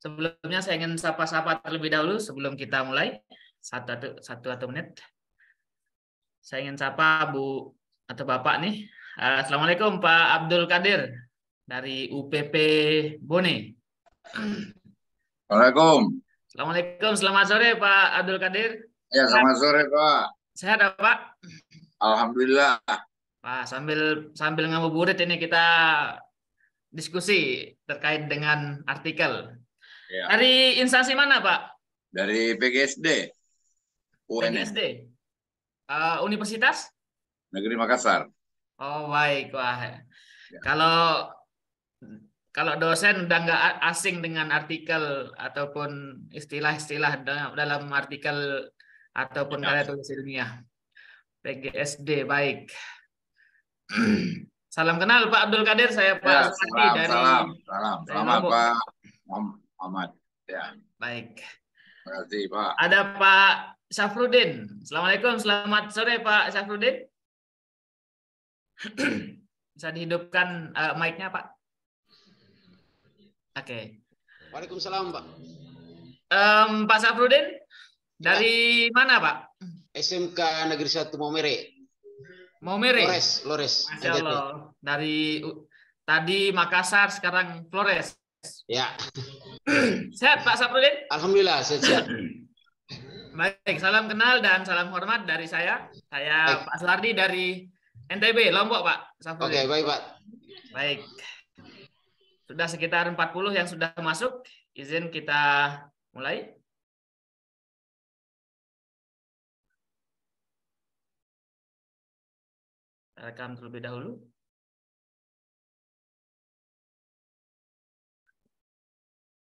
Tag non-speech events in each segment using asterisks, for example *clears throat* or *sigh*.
Sebelumnya saya ingin sapa-sapa terlebih dahulu sebelum kita mulai satu atau satu atau menit. Saya ingin sapa Bu atau Bapak nih. Eh, Assalamualaikum Pak Abdul Kadir dari UPP Bone. Assalamualaikum. Assalamualaikum. Selamat sore Pak Abdul Kadir. Ya selamat sore Pak. Sehat apa Pak? Alhamdulillah. Pak sambil sambil ngabuburit ini kita diskusi terkait dengan artikel Ya. Dari instansi mana, Pak? Dari PGSD. UNM. PGSD. Uh, eh, Universitas? Negeri Makassar. Oh, baik. Wah. Ya. Kalau kalau dosen udah nggak asing dengan artikel ataupun istilah-istilah dalam artikel ataupun ya. karya tulis ilmiah. PGSD baik. *clears throat* salam kenal Pak Abdul Kadir, saya Pak ya, salam, dari salam, salam, salam Pak Ahmad. Ya. Baik. Terima kasih, Pak. Ada Pak Syafrudin. Assalamualaikum. Selamat sore, Pak Syafrudin. *clears throat* Bisa dihidupkan uh, mic-nya, Pak. Oke. Okay. Waalaikumsalam, Pak. Um, Pak Syafrudin, dari ya. mana, Pak? SMK Negeri Satu Momere. Momere. Flores, Flores. Dari tadi Makassar, sekarang Flores. Ya. Sehat Pak Saprudin? Alhamdulillah sehat. Baik, salam kenal dan salam hormat dari saya. Saya baik. Pak Slardi dari NTB, Lombok Pak Saprudin. Oke, baik Pak. Baik. Sudah sekitar 40 yang sudah masuk. Izin kita mulai. Rekam terlebih dahulu.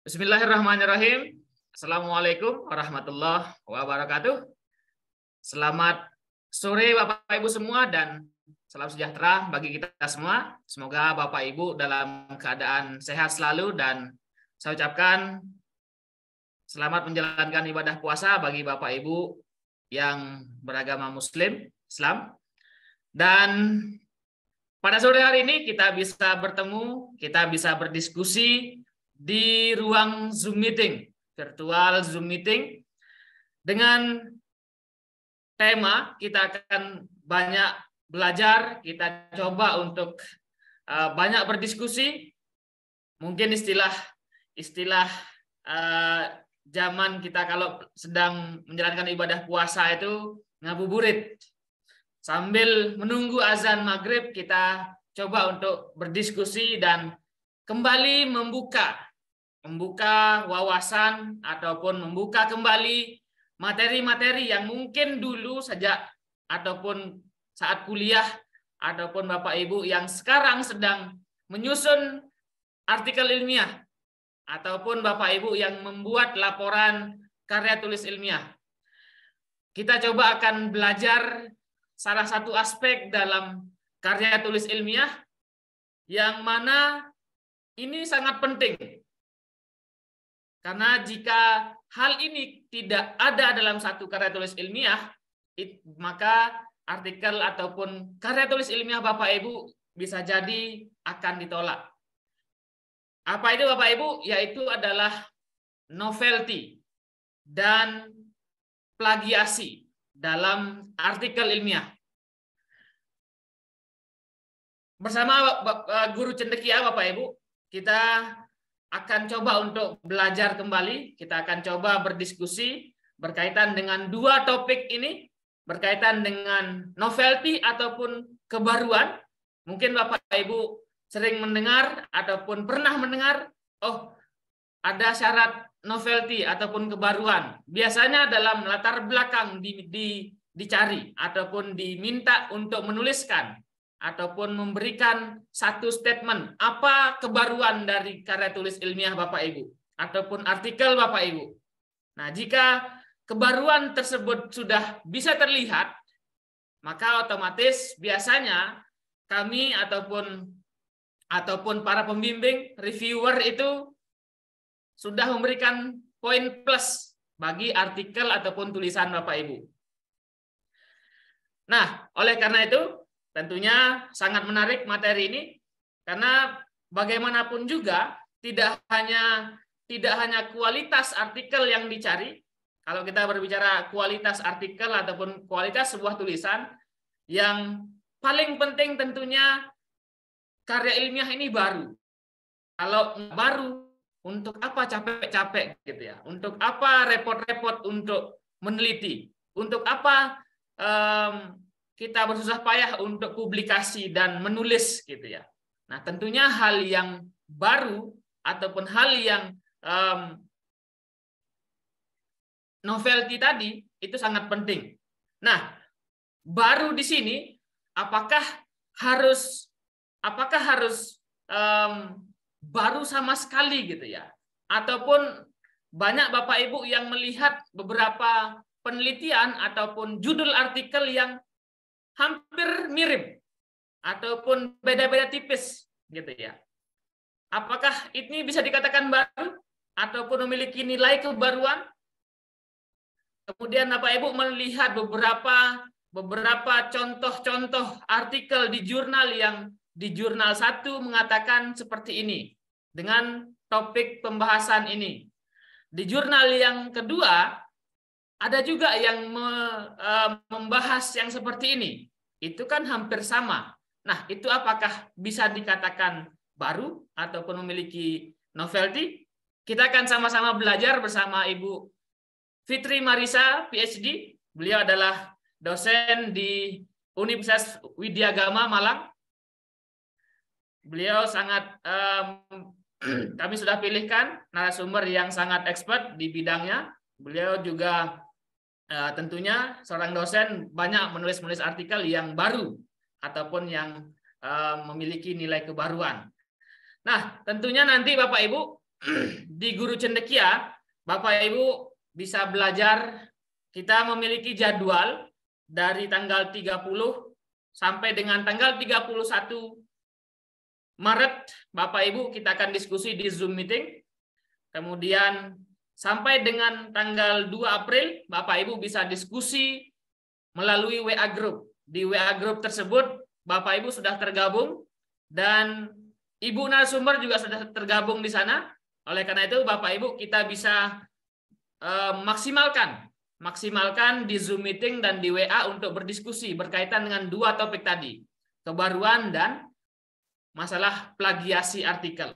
Bismillahirrahmanirrahim. Assalamualaikum warahmatullahi wabarakatuh. Selamat sore Bapak Ibu semua dan salam sejahtera bagi kita semua. Semoga Bapak Ibu dalam keadaan sehat selalu dan saya ucapkan selamat menjalankan ibadah puasa bagi Bapak Ibu yang beragama Muslim, Islam. Dan pada sore hari ini kita bisa bertemu, kita bisa berdiskusi di ruang Zoom meeting, virtual Zoom meeting dengan tema kita akan banyak belajar, kita coba untuk eh, banyak berdiskusi. Mungkin istilah istilah eh, zaman kita kalau sedang menjalankan ibadah puasa itu ngabuburit. Sambil menunggu azan maghrib kita coba untuk berdiskusi dan kembali membuka membuka wawasan ataupun membuka kembali materi-materi yang mungkin dulu sejak ataupun saat kuliah ataupun Bapak Ibu yang sekarang sedang menyusun artikel ilmiah ataupun Bapak Ibu yang membuat laporan karya tulis ilmiah. Kita coba akan belajar salah satu aspek dalam karya tulis ilmiah yang mana ini sangat penting karena jika hal ini tidak ada dalam satu karya tulis ilmiah, it, maka artikel ataupun karya tulis ilmiah Bapak Ibu bisa jadi akan ditolak. Apa itu Bapak Ibu? Yaitu adalah novelty dan plagiasi dalam artikel ilmiah. Bersama guru cendekia Bapak Ibu, kita akan coba untuk belajar kembali. Kita akan coba berdiskusi berkaitan dengan dua topik ini, berkaitan dengan novelty ataupun kebaruan. Mungkin Bapak Ibu sering mendengar ataupun pernah mendengar, oh ada syarat novelty ataupun kebaruan. Biasanya dalam latar belakang di, di, dicari ataupun diminta untuk menuliskan ataupun memberikan satu statement apa kebaruan dari karya tulis ilmiah Bapak Ibu ataupun artikel Bapak Ibu. Nah, jika kebaruan tersebut sudah bisa terlihat, maka otomatis biasanya kami ataupun ataupun para pembimbing reviewer itu sudah memberikan poin plus bagi artikel ataupun tulisan Bapak Ibu. Nah, oleh karena itu Tentunya sangat menarik materi ini karena bagaimanapun juga tidak hanya tidak hanya kualitas artikel yang dicari. Kalau kita berbicara kualitas artikel ataupun kualitas sebuah tulisan yang paling penting tentunya karya ilmiah ini baru. Kalau baru untuk apa capek-capek gitu ya? Untuk apa repot-repot untuk meneliti? Untuk apa um, kita bersusah payah untuk publikasi dan menulis gitu ya. Nah, tentunya hal yang baru ataupun hal yang um, novelty tadi itu sangat penting. Nah, baru di sini apakah harus apakah harus um, baru sama sekali gitu ya? Ataupun banyak Bapak Ibu yang melihat beberapa penelitian ataupun judul artikel yang hampir mirip ataupun beda-beda tipis gitu ya. Apakah ini bisa dikatakan baru ataupun memiliki nilai kebaruan? Kemudian Bapak Ibu melihat beberapa beberapa contoh-contoh artikel di jurnal yang di jurnal satu mengatakan seperti ini dengan topik pembahasan ini. Di jurnal yang kedua ada juga yang me, e, membahas yang seperti ini. Itu kan hampir sama. Nah, itu apakah bisa dikatakan baru ataupun memiliki novelty? Kita akan sama-sama belajar bersama Ibu Fitri Marisa, PhD. Beliau adalah dosen di Universitas Widya Gama Malang. Beliau sangat um, *clears throat* kami sudah pilihkan narasumber yang sangat expert di bidangnya. Beliau juga Eh, tentunya seorang dosen banyak menulis-menulis artikel yang baru ataupun yang eh, memiliki nilai kebaruan. Nah, tentunya nanti Bapak Ibu *clears throat* di Guru Cendekia, Bapak Ibu bisa belajar kita memiliki jadwal dari tanggal 30 sampai dengan tanggal 31 Maret, Bapak Ibu kita akan diskusi di Zoom meeting. Kemudian Sampai dengan tanggal 2 April, Bapak Ibu bisa diskusi melalui WA Group. Di WA Group tersebut, Bapak Ibu sudah tergabung dan Ibu narasumber juga sudah tergabung di sana. Oleh karena itu, Bapak Ibu kita bisa eh, maksimalkan maksimalkan di Zoom meeting dan di WA untuk berdiskusi berkaitan dengan dua topik tadi, kebaruan dan masalah plagiasi artikel.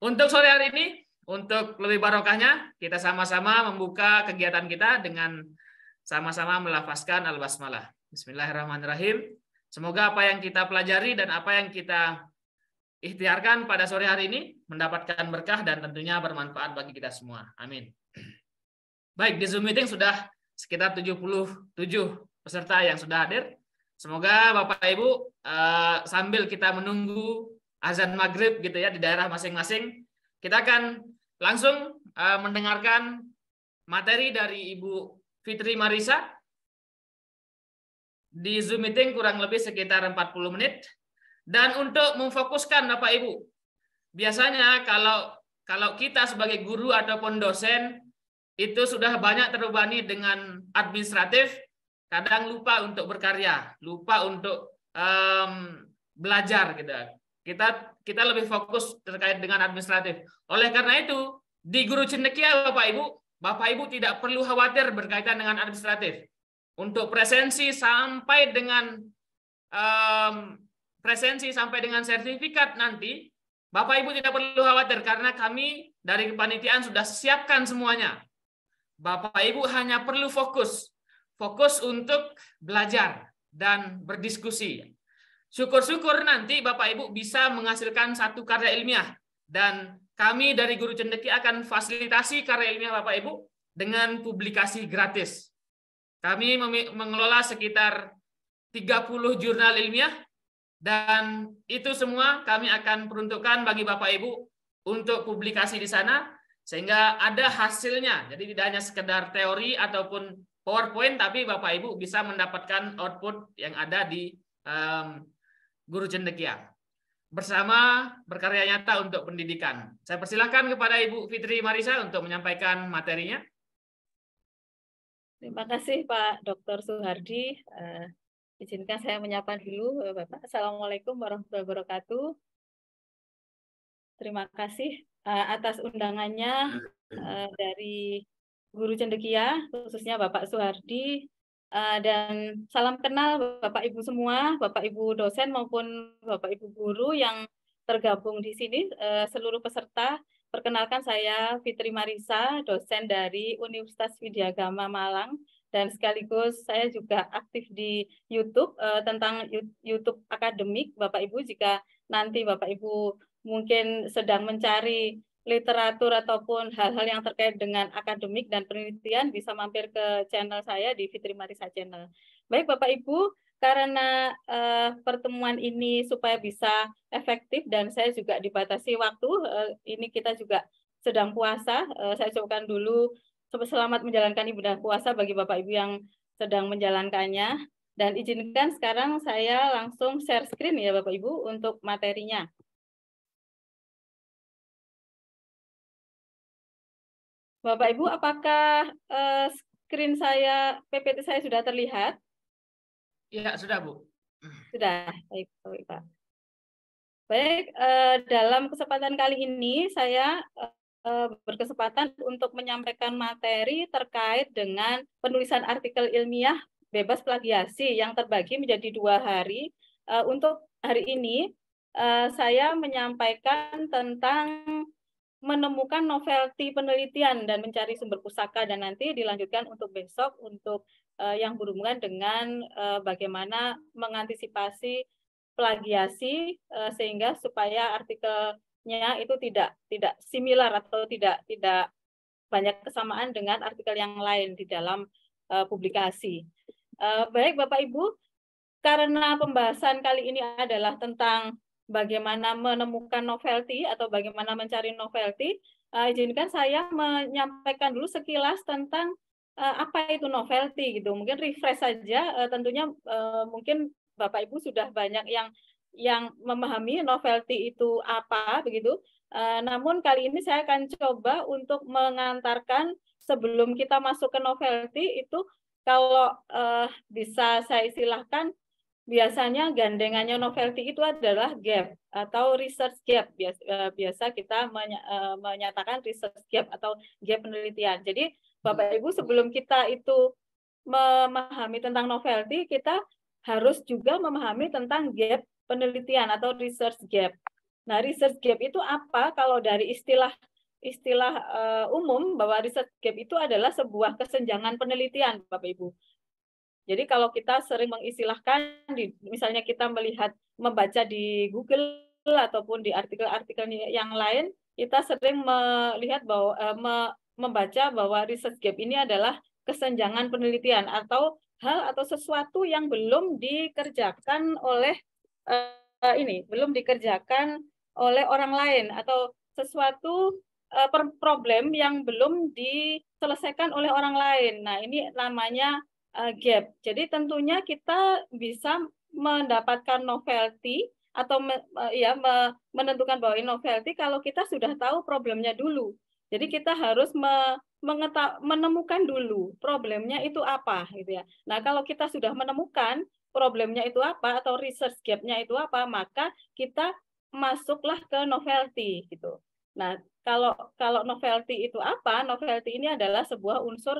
Untuk sore hari ini, untuk lebih barokahnya, kita sama-sama membuka kegiatan kita dengan sama-sama melafazkan al-basmalah. Bismillahirrahmanirrahim. Semoga apa yang kita pelajari dan apa yang kita ikhtiarkan pada sore hari ini mendapatkan berkah dan tentunya bermanfaat bagi kita semua. Amin. Baik, di Zoom meeting sudah sekitar 77 peserta yang sudah hadir. Semoga Bapak Ibu eh, sambil kita menunggu azan maghrib gitu ya di daerah masing-masing, kita akan langsung uh, mendengarkan materi dari Ibu Fitri Marisa di Zoom meeting kurang lebih sekitar 40 menit dan untuk memfokuskan Bapak Ibu. Biasanya kalau kalau kita sebagai guru ataupun dosen itu sudah banyak terbebani dengan administratif, kadang lupa untuk berkarya, lupa untuk um, belajar gitu. Kita kita lebih fokus terkait dengan administratif. Oleh karena itu, di Guru Cendekia Bapak Ibu, Bapak Ibu tidak perlu khawatir berkaitan dengan administratif. Untuk presensi sampai dengan um, presensi sampai dengan sertifikat nanti, Bapak Ibu tidak perlu khawatir karena kami dari kepanitiaan sudah siapkan semuanya. Bapak Ibu hanya perlu fokus, fokus untuk belajar dan berdiskusi. Syukur-syukur nanti Bapak Ibu bisa menghasilkan satu karya ilmiah dan kami dari Guru Cendeki akan fasilitasi karya ilmiah Bapak Ibu dengan publikasi gratis. Kami mengelola sekitar 30 jurnal ilmiah dan itu semua kami akan peruntukkan bagi Bapak Ibu untuk publikasi di sana sehingga ada hasilnya. Jadi tidak hanya sekedar teori ataupun PowerPoint tapi Bapak Ibu bisa mendapatkan output yang ada di Guru Cendekia bersama berkarya nyata untuk pendidikan. Saya persilahkan kepada Ibu Fitri Marisa untuk menyampaikan materinya. Terima kasih Pak Dr. Suhardi. Uh, izinkan saya menyapa dulu Bapak. Assalamualaikum warahmatullahi wabarakatuh. Terima kasih uh, atas undangannya uh, dari Guru Cendekia, khususnya Bapak Suhardi, Eh, dan salam kenal Bapak Ibu semua, Bapak Ibu dosen maupun Bapak Ibu guru yang tergabung di sini, eh, seluruh peserta. Perkenalkan saya Fitri Marisa, dosen dari Universitas Widya Gama Malang dan sekaligus saya juga aktif di YouTube eh, tentang YouTube akademik Bapak Ibu jika nanti Bapak Ibu mungkin sedang mencari literatur ataupun hal-hal yang terkait dengan akademik dan penelitian bisa mampir ke channel saya di Fitri Marisa Channel. Baik Bapak Ibu, karena uh, pertemuan ini supaya bisa efektif dan saya juga dibatasi waktu, uh, ini kita juga sedang puasa. Uh, saya ucapkan dulu selamat menjalankan ibadah puasa bagi Bapak Ibu yang sedang menjalankannya. Dan izinkan sekarang saya langsung share screen ya Bapak Ibu untuk materinya. Bapak Ibu, apakah eh, screen saya PPT saya sudah terlihat? Ya, sudah, Bu. Sudah, baik, baik Pak. Baik, eh, dalam kesempatan kali ini saya eh, berkesempatan untuk menyampaikan materi terkait dengan penulisan artikel ilmiah bebas plagiasi yang terbagi menjadi dua hari. untuk hari ini saya menyampaikan tentang menemukan novelty penelitian dan mencari sumber pusaka dan nanti dilanjutkan untuk besok untuk uh, yang berhubungan dengan uh, bagaimana mengantisipasi plagiasi uh, sehingga supaya artikelnya itu tidak tidak similar atau tidak tidak banyak kesamaan dengan artikel yang lain di dalam uh, publikasi. Uh, baik Bapak Ibu, karena pembahasan kali ini adalah tentang bagaimana menemukan novelty atau bagaimana mencari novelty, uh, izinkan saya menyampaikan dulu sekilas tentang uh, apa itu novelty gitu. Mungkin refresh saja, uh, tentunya uh, mungkin Bapak Ibu sudah banyak yang yang memahami novelty itu apa begitu. Uh, namun kali ini saya akan coba untuk mengantarkan sebelum kita masuk ke novelty itu kalau uh, bisa saya istilahkan biasanya gandengannya novelty itu adalah gap atau research gap biasa, e, biasa kita e, menyatakan research gap atau gap penelitian. Jadi Bapak Ibu sebelum kita itu memahami tentang novelty, kita harus juga memahami tentang gap penelitian atau research gap. Nah, research gap itu apa? Kalau dari istilah istilah e, umum bahwa research gap itu adalah sebuah kesenjangan penelitian, Bapak Ibu. Jadi kalau kita sering mengistilahkan, misalnya kita melihat membaca di Google ataupun di artikel-artikel yang lain, kita sering melihat bahwa e, membaca bahwa research gap ini adalah kesenjangan penelitian atau hal atau sesuatu yang belum dikerjakan oleh e, e, ini, belum dikerjakan oleh orang lain atau sesuatu problem yang belum diselesaikan oleh orang lain. Nah, ini namanya uh, gap. Jadi tentunya kita bisa mendapatkan novelty atau me, uh, ya me, menentukan bahwa ini novelty kalau kita sudah tahu problemnya dulu. Jadi kita harus me, mengeta, menemukan dulu problemnya itu apa gitu ya. Nah, kalau kita sudah menemukan problemnya itu apa atau research gapnya itu apa, maka kita masuklah ke novelty gitu. Nah, kalau kalau novelty itu apa? Novelty ini adalah sebuah unsur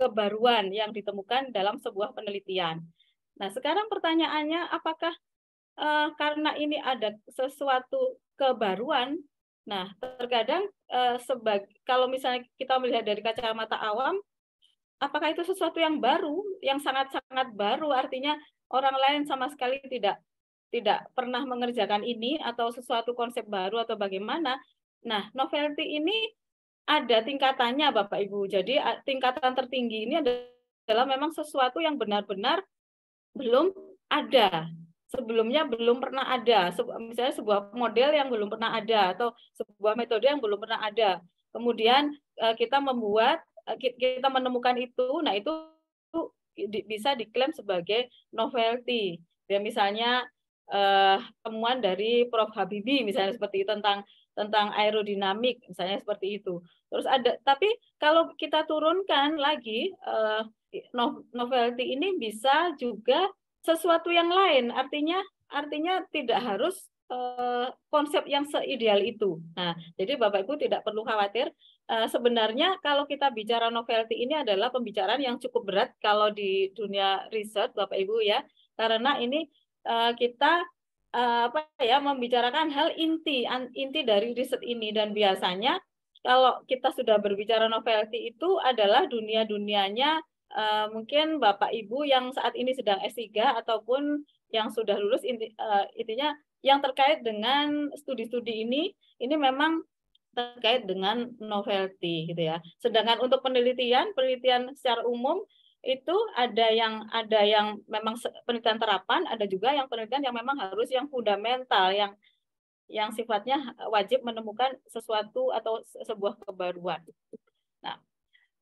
kebaruan yang ditemukan dalam sebuah penelitian. Nah, sekarang pertanyaannya, apakah uh, karena ini ada sesuatu kebaruan? Nah, terkadang uh, eh, sebagai kalau misalnya kita melihat dari kacamata awam, apakah itu sesuatu yang baru, yang sangat-sangat baru? Artinya orang lain sama sekali tidak tidak pernah mengerjakan ini atau sesuatu konsep baru atau bagaimana? Nah, novelty ini ada tingkatannya Bapak Ibu. Jadi tingkatan tertinggi ini adalah memang sesuatu yang benar-benar belum ada. Sebelumnya belum pernah ada. Misalnya sebuah model yang belum pernah ada atau sebuah metode yang belum pernah ada. Kemudian e, kita membuat e, kita menemukan itu, nah itu bisa diklaim sebagai novelty. Ya misalnya e, temuan dari Prof Habibie misalnya seperti tentang tentang aerodinamik misalnya seperti itu. Terus ada tapi kalau kita turunkan lagi eh, novelty ini bisa juga sesuatu yang lain. Artinya artinya tidak harus eh, konsep yang seideal itu. Nah, jadi Bapak Ibu tidak perlu khawatir. Eh, sebenarnya kalau kita bicara novelty ini adalah pembicaraan yang cukup berat kalau di dunia riset Bapak Ibu ya. Karena ini kita Eh, apa ya membicarakan hal inti inti dari riset ini dan biasanya kalau kita sudah berbicara novelty itu adalah dunia-dunianya uh, mungkin Bapak Ibu yang saat ini sedang S3 ataupun yang sudah lulus inti, eh, intinya yang terkait dengan studi-studi ini ini memang terkait dengan novelty gitu ya. Sedangkan untuk penelitian penelitian secara umum itu ada yang ada yang memang penelitian terapan, ada juga yang penelitian yang memang harus yang fundamental, yang yang sifatnya wajib menemukan sesuatu atau sebuah kebaruan. Nah,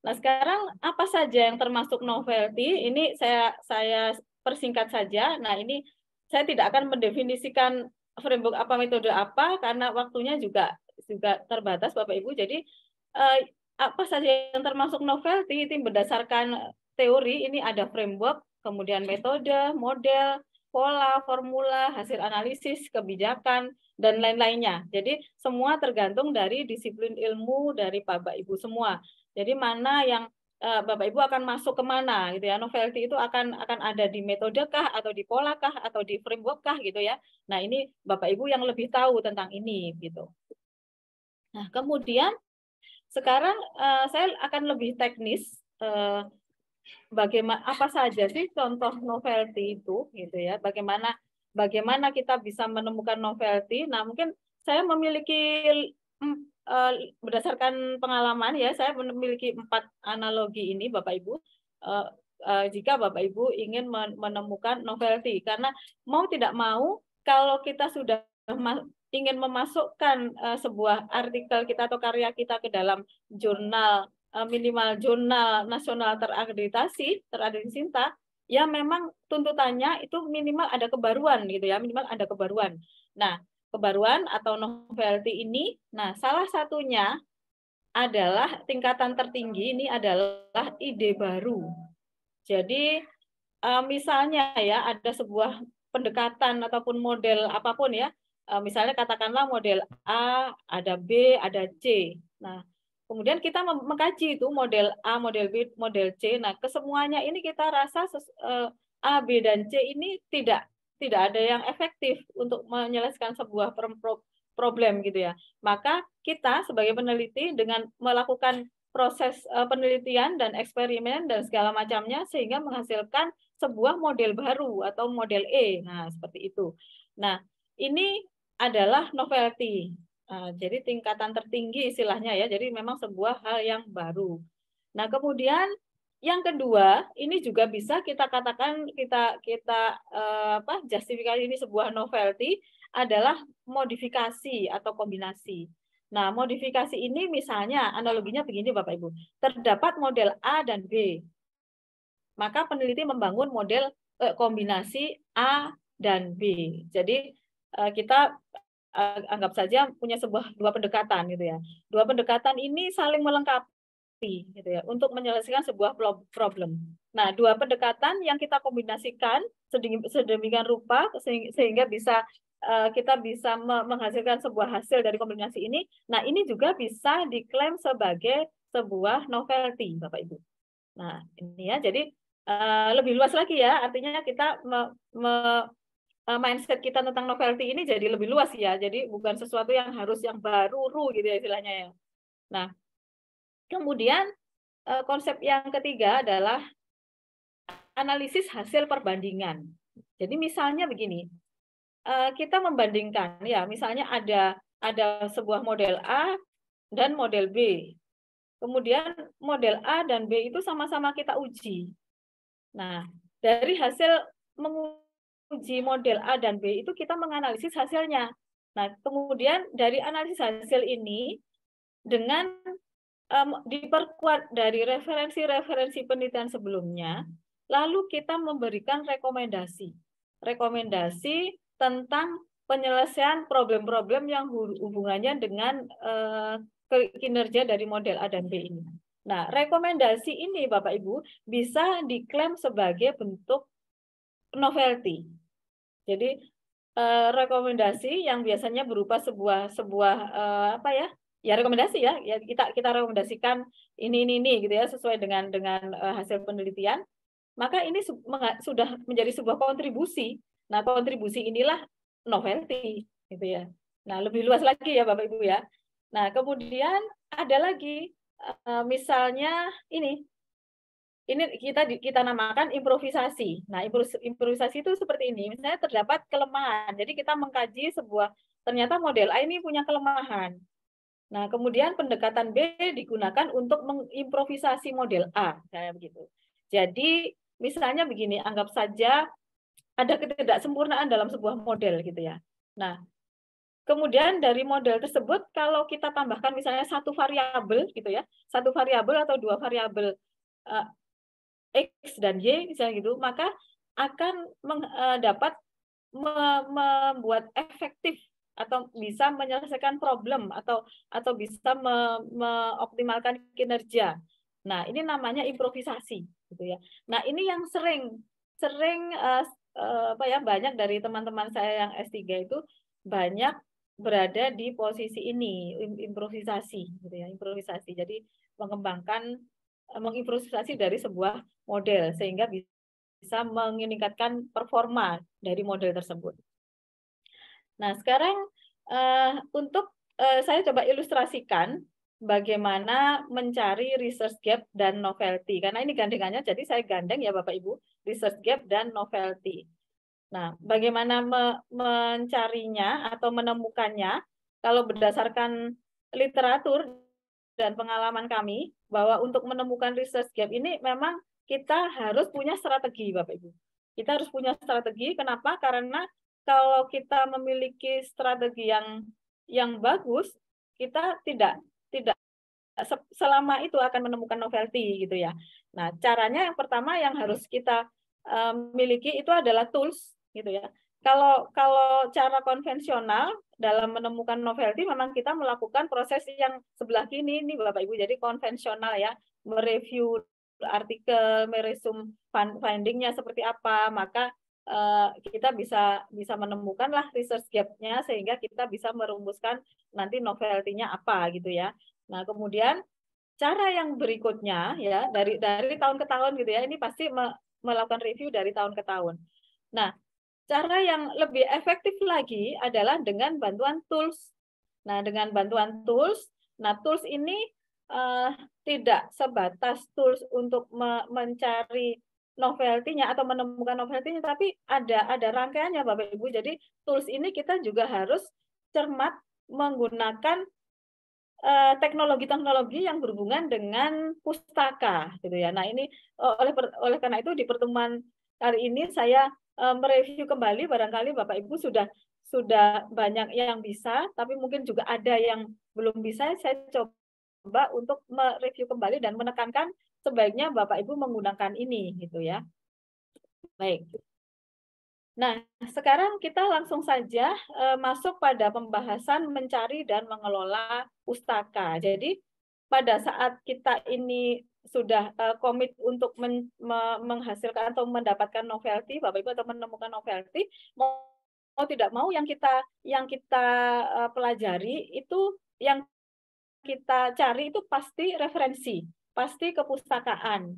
nah sekarang apa saja yang termasuk novelty? Ini saya saya persingkat saja. Nah, ini saya tidak akan mendefinisikan framework apa metode apa karena waktunya juga juga terbatas Bapak Ibu. Jadi eh, apa saja yang termasuk novelty itu berdasarkan teori ini ada framework, kemudian metode, model, pola, formula, hasil analisis, kebijakan, dan lain-lainnya. Jadi semua tergantung dari disiplin ilmu dari Bapak Ibu semua. Jadi mana yang uh, Bapak Ibu akan masuk ke mana gitu ya. Novelty itu akan akan ada di metode kah atau di pola kah atau di framework kah gitu ya. Nah, ini Bapak Ibu yang lebih tahu tentang ini gitu. Nah, kemudian sekarang uh, saya akan lebih teknis uh, bagaimana apa saja sih contoh novelty itu gitu ya bagaimana bagaimana kita bisa menemukan novelty nah mungkin saya memiliki e, berdasarkan pengalaman ya saya memiliki empat analogi ini bapak ibu e, e, jika bapak ibu ingin menemukan novelty karena mau tidak mau kalau kita sudah ingin memasukkan sebuah artikel kita atau karya kita ke dalam jurnal Eh, minimal jurnal nasional terakreditasi, terakreditasi ya memang tuntutannya itu minimal ada kebaruan gitu ya, minimal ada kebaruan. Nah, kebaruan atau novelty ini, nah salah satunya adalah tingkatan tertinggi ini adalah ide baru. Jadi eh, misalnya ya ada sebuah pendekatan ataupun model apapun ya, eh, misalnya katakanlah model A, ada B, ada C. Nah, Kemudian kita mengkaji itu model A, model B, model C. Nah, kesemuanya ini kita rasa eh, A, B, dan C ini tidak tidak ada yang efektif untuk menyelesaikan sebuah problem gitu ya. Maka kita sebagai peneliti dengan melakukan proses eh, penelitian dan eksperimen dan segala macamnya sehingga menghasilkan sebuah model baru atau model E. Nah, seperti itu. Nah, ini adalah novelty. Ah, jadi tingkatan tertinggi istilahnya ya. Jadi memang sebuah hal yang baru. Nah, kemudian yang kedua, ini juga bisa kita katakan kita kita eh, apa justifikasi ini sebuah novelty adalah modifikasi atau kombinasi. Nah, modifikasi ini misalnya analoginya begini Bapak Ibu. Terdapat model A dan B. Maka peneliti membangun model eh, kombinasi A dan B. Jadi eh, kita anggap saja punya sebuah dua pendekatan gitu ya. Dua pendekatan ini saling melengkapi gitu ya untuk menyelesaikan sebuah problem. Nah, dua pendekatan yang kita kombinasikan sedemikian rupa sehingga bisa e, kita bisa menghasilkan sebuah hasil dari kombinasi ini. Nah, ini juga bisa diklaim sebagai sebuah novelty, Bapak Ibu. Nah, ini ya. Jadi e, lebih luas lagi ya, artinya kita Eh, mindset kita tentang novelty ini jadi lebih luas ya. Jadi bukan sesuatu yang harus yang baru ru gitu ya istilahnya ya. Nah, kemudian eh, konsep yang ketiga adalah analisis hasil perbandingan. Jadi misalnya begini, eh, kita membandingkan ya, misalnya ada ada sebuah model A dan model B. Kemudian model A dan B itu sama-sama kita uji. Nah, dari hasil menguji uji model A dan B itu kita menganalisis hasilnya. Nah, kemudian dari analisis hasil ini dengan um, diperkuat dari referensi-referensi penelitian sebelumnya, lalu kita memberikan rekomendasi. Rekomendasi tentang penyelesaian problem-problem yang hubungannya dengan uh, kinerja dari model A dan B ini. Nah, rekomendasi ini Bapak Ibu bisa diklaim sebagai bentuk novelty jadi eh, rekomendasi yang biasanya berupa sebuah sebuah eh, apa ya? Ya rekomendasi ya, ya kita kita rekomendasikan ini ini ini gitu ya sesuai dengan dengan eh, hasil penelitian. Maka ini sudah menjadi sebuah kontribusi. Nah, kontribusi inilah novelty gitu ya. Nah, lebih luas lagi ya Bapak Ibu ya. Nah, kemudian ada lagi misalnya ini ini kita kita namakan improvisasi. Nah, improvisasi itu seperti ini. Misalnya terdapat kelemahan. Jadi kita mengkaji sebuah ternyata model A ini punya kelemahan. Nah, kemudian pendekatan B digunakan untuk mengimprovisasi model A, kayak begitu. Jadi, misalnya begini, anggap saja ada ketidaksempurnaan dalam sebuah model gitu ya. Nah, kemudian dari model tersebut kalau kita tambahkan misalnya satu variabel gitu ya, satu variabel atau dua variabel eh, X dan Y misalnya gitu, maka akan e, dapat membuat efektif atau bisa menyelesaikan problem atau atau bisa me kinerja. Nah, ini namanya improvisasi gitu ya. Nah, ini yang sering sering uh, apa ya banyak dari teman-teman saya yang S3 itu banyak berada di posisi ini improvisasi gitu ya improvisasi jadi mengembangkan mengimprovisasi dari sebuah model sehingga bisa meningkatkan performa dari model tersebut. Nah, sekarang uh, untuk uh, saya coba ilustrasikan bagaimana mencari research gap dan novelty. Karena ini gandengannya, jadi saya gandeng ya Bapak Ibu, research gap dan novelty. Nah, bagaimana me mencarinya atau menemukannya? Kalau berdasarkan literatur dan pengalaman kami bahwa untuk menemukan research gap ini memang kita harus punya strategi Bapak Ibu. Kita harus punya strategi kenapa? Karena kalau kita memiliki strategi yang yang bagus, kita tidak tidak selama itu akan menemukan novelty gitu ya. Nah, caranya yang pertama yang harus kita um, miliki itu adalah tools gitu ya. Kalau kalau cara konvensional dalam menemukan novelty memang kita melakukan proses yang sebelah kini ini Bapak Ibu jadi konvensional ya mereview artikel, meresum findingnya seperti apa, maka uh, kita bisa bisa menemukanlah research gap-nya sehingga kita bisa merumuskan nanti novelty-nya apa gitu ya. Nah, kemudian cara yang berikutnya ya dari dari tahun ke tahun gitu ya. Ini pasti me, melakukan review dari tahun ke tahun. Nah, Cara yang lebih efektif lagi adalah dengan bantuan tools. Nah, dengan bantuan tools, nah tools ini uh, tidak sebatas tools untuk me mencari novelty-nya atau menemukan novelty-nya, tapi ada ada rangkaiannya Bapak Ibu. Jadi tools ini kita juga harus cermat menggunakan eh, teknologi-teknologi yang berhubungan dengan pustaka gitu ya. Nah, ini eh, oleh oleh karena itu di pertemuan kali ini saya eh, mereview kembali barangkali Bapak Ibu sudah sudah banyak yang bisa tapi mungkin juga ada yang belum bisa saya coba untuk mereview kembali dan menekankan sebaiknya Bapak Ibu menggunakan ini gitu ya. Baik. Nah, sekarang kita langsung saja eh, masuk pada pembahasan mencari dan mengelola pustaka. Jadi, pada saat kita ini sudah eh, komit untuk menghasilkan atau mendapatkan novelty, Bapak Ibu atau menemukan novelty, mau, mau tidak mau yang kita yang kita eh, pelajari itu yang kita cari itu pasti referensi, pasti kepustakaan.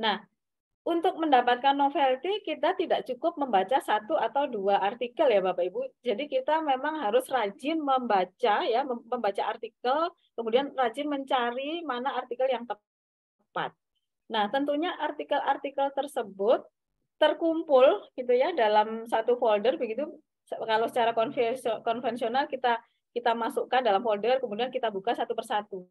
Nah, untuk mendapatkan novelty kita tidak cukup membaca satu atau dua artikel ya Bapak Ibu. Jadi kita memang harus rajin membaca ya membaca artikel, kemudian rajin mencari mana artikel yang tepat tepat. Nah, tentunya artikel-artikel tersebut terkumpul gitu ya dalam satu folder begitu kalau secara konvensional kita kita masukkan dalam folder kemudian kita buka satu persatu.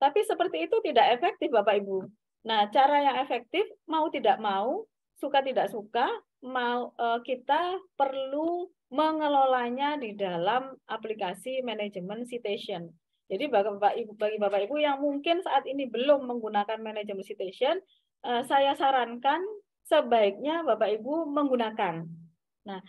Tapi seperti itu tidak efektif Bapak Ibu. Nah, cara yang efektif mau tidak mau, suka tidak suka, mau e, kita perlu mengelolanya di dalam aplikasi manajemen citation. Jadi bagi Bapak Ibu, bagi Bapak Ibu yang mungkin saat ini belum menggunakan manajemen citation, eh, saya sarankan sebaiknya Bapak Ibu menggunakan. Nah,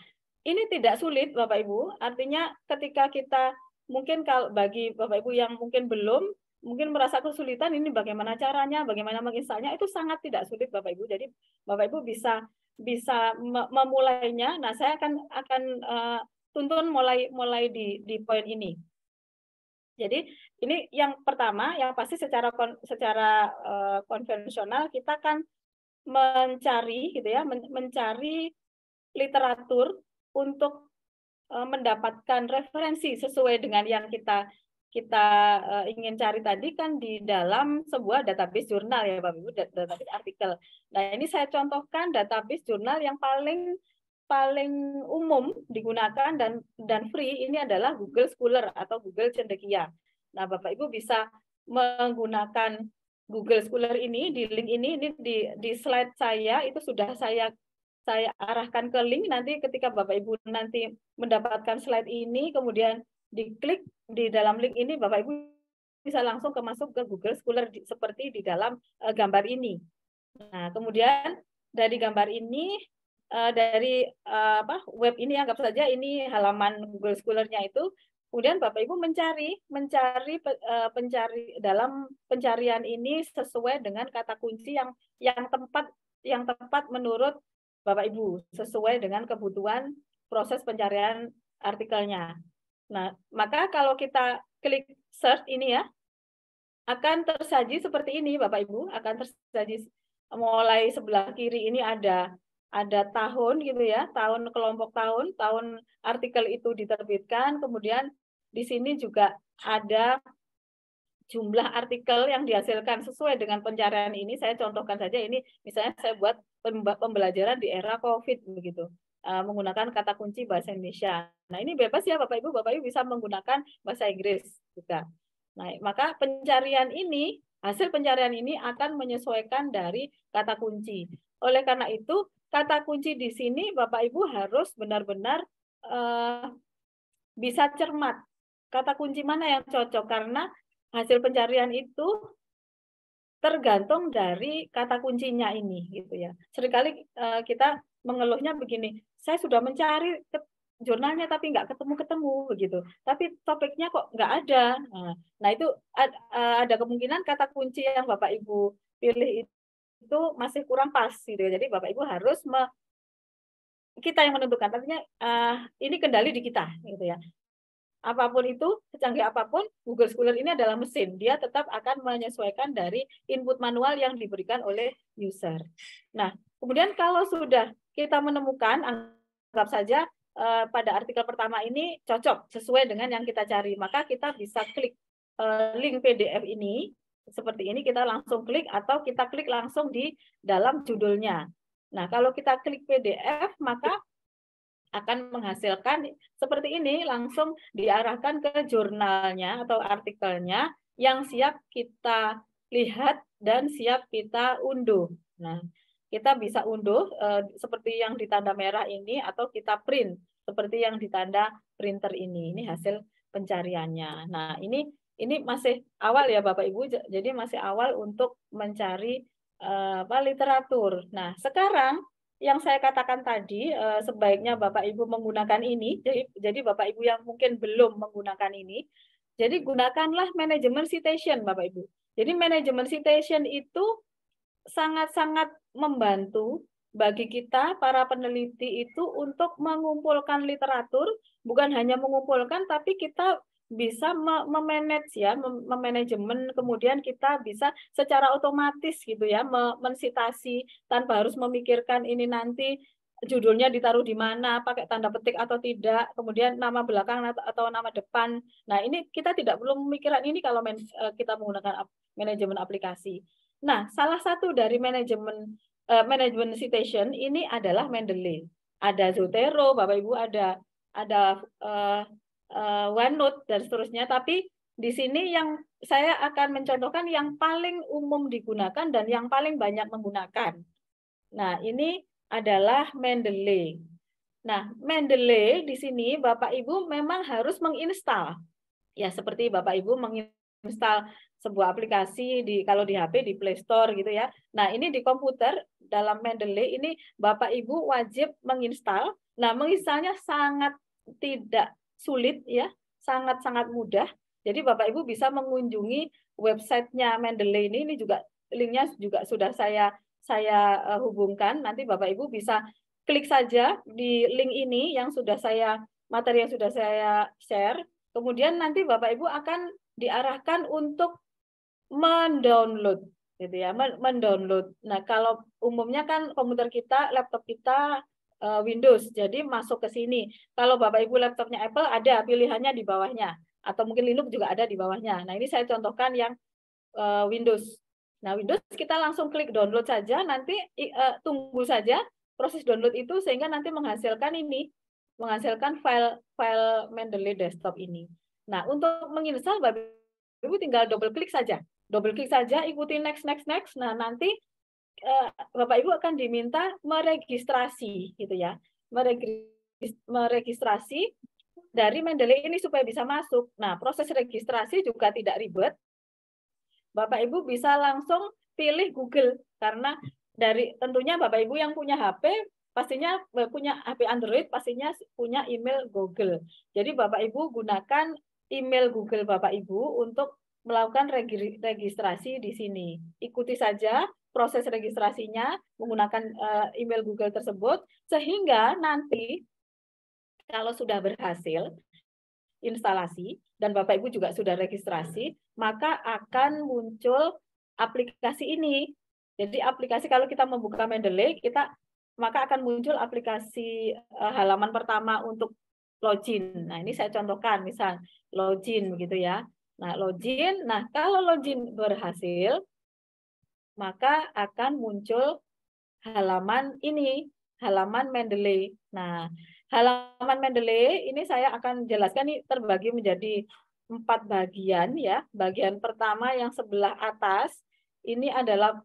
ini tidak sulit Bapak Ibu, artinya ketika kita mungkin kalau bagi Bapak Ibu yang mungkin belum mungkin merasa kesulitan ini bagaimana caranya, bagaimana menginstalnya itu sangat tidak sulit Bapak Ibu. Jadi Bapak Ibu bisa bisa memulainya. Nah, saya akan akan uh, tuntun mulai mulai di di poin ini. Jadi ini yang pertama, yang pasti secara secara uh, konvensional kita kan mencari gitu ya, men mencari literatur untuk uh, mendapatkan referensi sesuai dengan yang kita kita uh, ingin cari tadi kan di dalam sebuah database jurnal ya Bapak Ibu, database artikel. Nah, ini saya contohkan database jurnal yang paling paling umum digunakan dan dan free ini adalah Google Scholar atau Google Cendekia. Nah, Bapak Ibu bisa menggunakan Google Scholar ini di link ini ini di di slide saya itu sudah saya saya arahkan ke link nanti ketika Bapak Ibu nanti mendapatkan slide ini kemudian diklik di dalam link ini Bapak Ibu bisa langsung ke masuk ke Google Scholar di, seperti di dalam uh, gambar ini. Nah, kemudian dari gambar ini uh, dari uh, apa web ini anggap saja ini halaman Google Scholar-nya itu kemudian Bapak Ibu mencari mencari uh, pencari dalam pencarian ini sesuai dengan kata kunci yang yang tempat yang tepat menurut Bapak Ibu sesuai dengan kebutuhan proses pencarian artikelnya. Nah, maka kalau kita klik search ini ya akan tersaji seperti ini Bapak Ibu akan tersaji mulai sebelah kiri ini ada ada tahun gitu ya, tahun kelompok tahun, tahun artikel itu diterbitkan, kemudian di sini juga ada jumlah artikel yang dihasilkan sesuai dengan pencarian ini. Saya contohkan saja ini, misalnya saya buat pembelajaran di era COVID begitu, eh, menggunakan kata kunci bahasa Indonesia. Nah ini bebas ya Bapak Ibu, Bapak Ibu bisa menggunakan bahasa Inggris juga. Nah maka pencarian ini hasil pencarian ini akan menyesuaikan dari kata kunci. Oleh karena itu kata kunci di sini Bapak Ibu harus benar-benar uh, bisa cermat. Kata kunci mana yang cocok karena hasil pencarian itu tergantung dari kata kuncinya ini gitu ya. Seringkali uh, kita mengeluhnya begini, saya sudah mencari ke jurnalnya tapi nggak ketemu-ketemu begitu. Tapi topiknya kok nggak ada. Nah, nah itu eh, ada kemungkinan kata kunci yang Bapak Ibu pilih itu masih kurang pas gitu ya. Jadi Bapak Ibu harus me, kita yang menentukan. Artinya uh, ini kendali di kita gitu ya. Apapun itu, secanggih apapun, Google Scholar ini adalah mesin. Dia tetap akan menyesuaikan dari input manual yang diberikan oleh user. Nah, kemudian kalau sudah kita menemukan, anggap saja uh, pada artikel pertama ini cocok sesuai dengan yang kita cari, maka kita bisa klik uh, link PDF ini seperti ini kita langsung klik atau kita klik langsung di dalam judulnya. Nah, kalau kita klik PDF maka akan menghasilkan seperti ini langsung diarahkan ke jurnalnya atau artikelnya yang siap kita lihat dan siap kita unduh. Nah, kita bisa unduh eh, seperti yang ditanda merah ini atau kita print seperti yang ditanda printer ini. Ini hasil pencariannya. Nah, ini ini masih awal ya Bapak Ibu, jadi masih awal untuk mencari eh, apa literatur. Nah, sekarang yang saya katakan tadi eh, sebaiknya Bapak Ibu menggunakan ini. Jadi, Bapak Ibu yang mungkin belum menggunakan ini, jadi gunakanlah manajemen citation Bapak Ibu. Jadi manajemen citation itu sangat-sangat membantu bagi kita para peneliti itu untuk mengumpulkan literatur, bukan hanya mengumpulkan tapi kita bisa memanage ya, memanajemen kemudian kita bisa secara otomatis gitu ya mensitasi tanpa harus memikirkan ini nanti judulnya ditaruh di mana, pakai tanda petik atau tidak, kemudian nama belakang atau nama depan. Nah, ini kita tidak perlu memikirkan ini kalau eh, kita menggunakan manajemen aplikasi. Nah, salah satu dari manajemen eh, manajemen citation ini adalah Mendeley. Ada Zotero, Bapak Ibu ada ada eh, Eh, OneNote dan seterusnya. Tapi di sini yang saya akan mencontohkan yang paling umum digunakan dan yang paling banyak menggunakan. Nah, ini adalah Mendeley. Nah, Mendeley di sini Bapak Ibu memang harus menginstal. Ya, seperti Bapak Ibu menginstal sebuah aplikasi di kalau di HP di Play Store gitu ya. Nah, ini di komputer dalam Mendeley ini Bapak Ibu wajib menginstal. Nah, menginstalnya sangat tidak sulit ya, sangat-sangat mudah. Jadi Bapak Ibu bisa mengunjungi websitenya Mendeley ini, ini juga linknya juga sudah saya saya eh, hubungkan. Nanti Bapak Ibu bisa klik saja di link ini yang sudah saya materi yang sudah saya share. Kemudian nanti Bapak Ibu akan diarahkan untuk mendownload gitu ya, mendownload. Nah, kalau umumnya kan komputer kita, laptop kita Eh, Windows. Jadi masuk ke sini. Kalau Bapak Ibu laptopnya Apple ada pilihannya di bawahnya atau mungkin Linux juga ada di bawahnya. Nah, ini saya contohkan yang uh, Windows. Nah, Windows kita langsung klik download saja, nanti uh, tunggu saja proses download itu sehingga nanti menghasilkan ini, menghasilkan file file Mendeley desktop ini. Nah, untuk menginstal Bapak Ibu tinggal double klik saja. Double klik saja, ikuti next next next. Nah, nanti Eh, Bapak Ibu akan diminta meregistrasi gitu ya. Meregistrasi dari Mendeley ini supaya bisa masuk. Nah, proses registrasi juga tidak ribet. Bapak Ibu bisa langsung pilih Google karena dari tentunya Bapak Ibu yang punya HP pastinya eh, punya HP Android pastinya punya email Google. Jadi Bapak Ibu gunakan email Google Bapak Ibu untuk melakukan registrasi di sini. Ikuti saja proses registrasinya menggunakan uh, email Google tersebut sehingga nanti kalau sudah berhasil instalasi dan Bapak Ibu juga sudah registrasi, maka akan muncul aplikasi ini. Jadi aplikasi kalau kita membuka Mendeley, kita maka akan muncul aplikasi uh, halaman pertama untuk login. Nah, ini saya contohkan misal login begitu ya. Nah, login. Nah, kalau login berhasil, maka akan muncul halaman ini, halaman Mendeley. Nah, halaman Mendeley ini saya akan jelaskan ini terbagi menjadi empat bagian ya. Bagian pertama yang sebelah atas ini adalah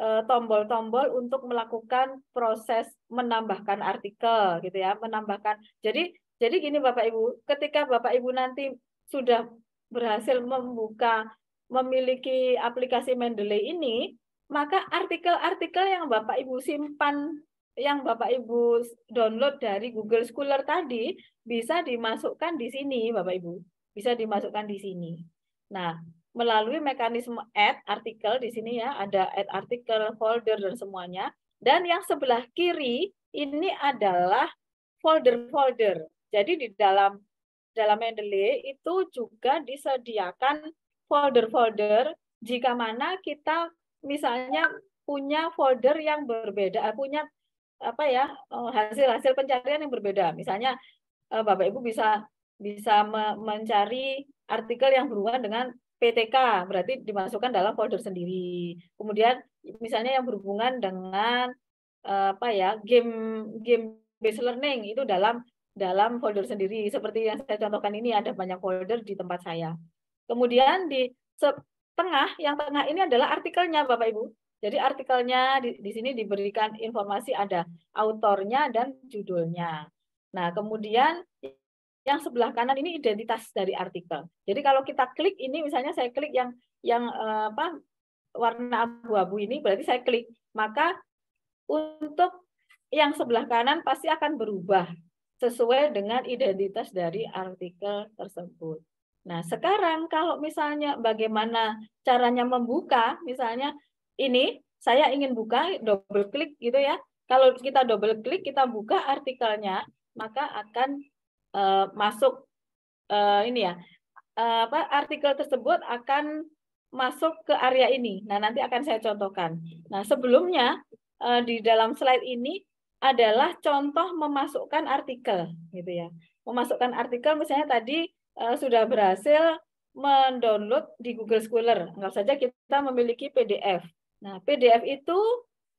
eh, tombol-tombol untuk melakukan proses menambahkan artikel gitu ya, menambahkan. Jadi jadi gini Bapak Ibu, ketika Bapak Ibu nanti sudah berhasil membuka memiliki aplikasi Mendeley ini, maka artikel-artikel yang Bapak Ibu simpan, yang Bapak Ibu download dari Google Scholar tadi bisa dimasukkan di sini, Bapak Ibu. Bisa dimasukkan di sini. Nah, melalui mekanisme add artikel di sini ya, ada add artikel, folder dan semuanya. Dan yang sebelah kiri ini adalah folder-folder. Jadi di dalam dalam Mendeley itu juga disediakan folder-folder jika mana kita misalnya punya folder yang berbeda, eh, punya apa ya eh, hasil-hasil pencarian yang berbeda. Misalnya eh, Bapak Ibu bisa bisa mencari artikel yang berhubungan dengan PTK, berarti dimasukkan dalam folder sendiri. Kemudian misalnya yang berhubungan dengan apa ya game game based learning itu dalam dalam folder sendiri seperti yang saya contohkan ini ada banyak folder di tempat saya kemudian di tengah, yang tengah ini adalah artikelnya Bapak Ibu. Jadi artikelnya di, di sini diberikan informasi ada autornya dan judulnya. Nah, kemudian yang sebelah kanan ini identitas dari artikel. Jadi kalau kita klik ini misalnya saya klik yang yang eh, apa warna abu-abu ini berarti saya klik, maka untuk yang sebelah kanan pasti akan berubah sesuai dengan identitas dari artikel tersebut. Nah, sekarang kalau misalnya bagaimana caranya membuka, misalnya ini saya ingin buka, double klik gitu ya. Kalau kita double klik, kita buka artikelnya, maka akan uh, masuk uh, ini ya, uh, apa artikel tersebut akan masuk ke area ini. Nah, nanti akan saya contohkan. Nah, sebelumnya uh, di dalam slide ini adalah contoh memasukkan artikel gitu ya. Memasukkan artikel misalnya tadi Eh, sudah berhasil mendownload di Google Scholar. Anggap saja kita memiliki PDF. Nah, PDF itu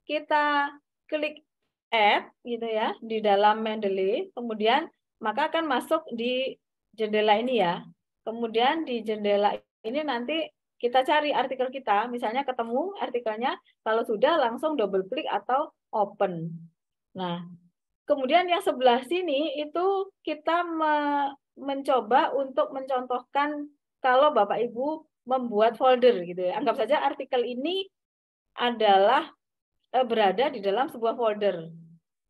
kita klik add gitu ya di dalam Mendeley, kemudian maka akan masuk di jendela ini ya. Kemudian di jendela ini nanti kita cari artikel kita, misalnya ketemu artikelnya, kalau sudah langsung double klik atau open. Nah, kemudian yang sebelah sini itu kita mencoba untuk mencontohkan kalau Bapak Ibu membuat folder gitu ya. Anggap saja artikel ini adalah e, berada di dalam sebuah folder.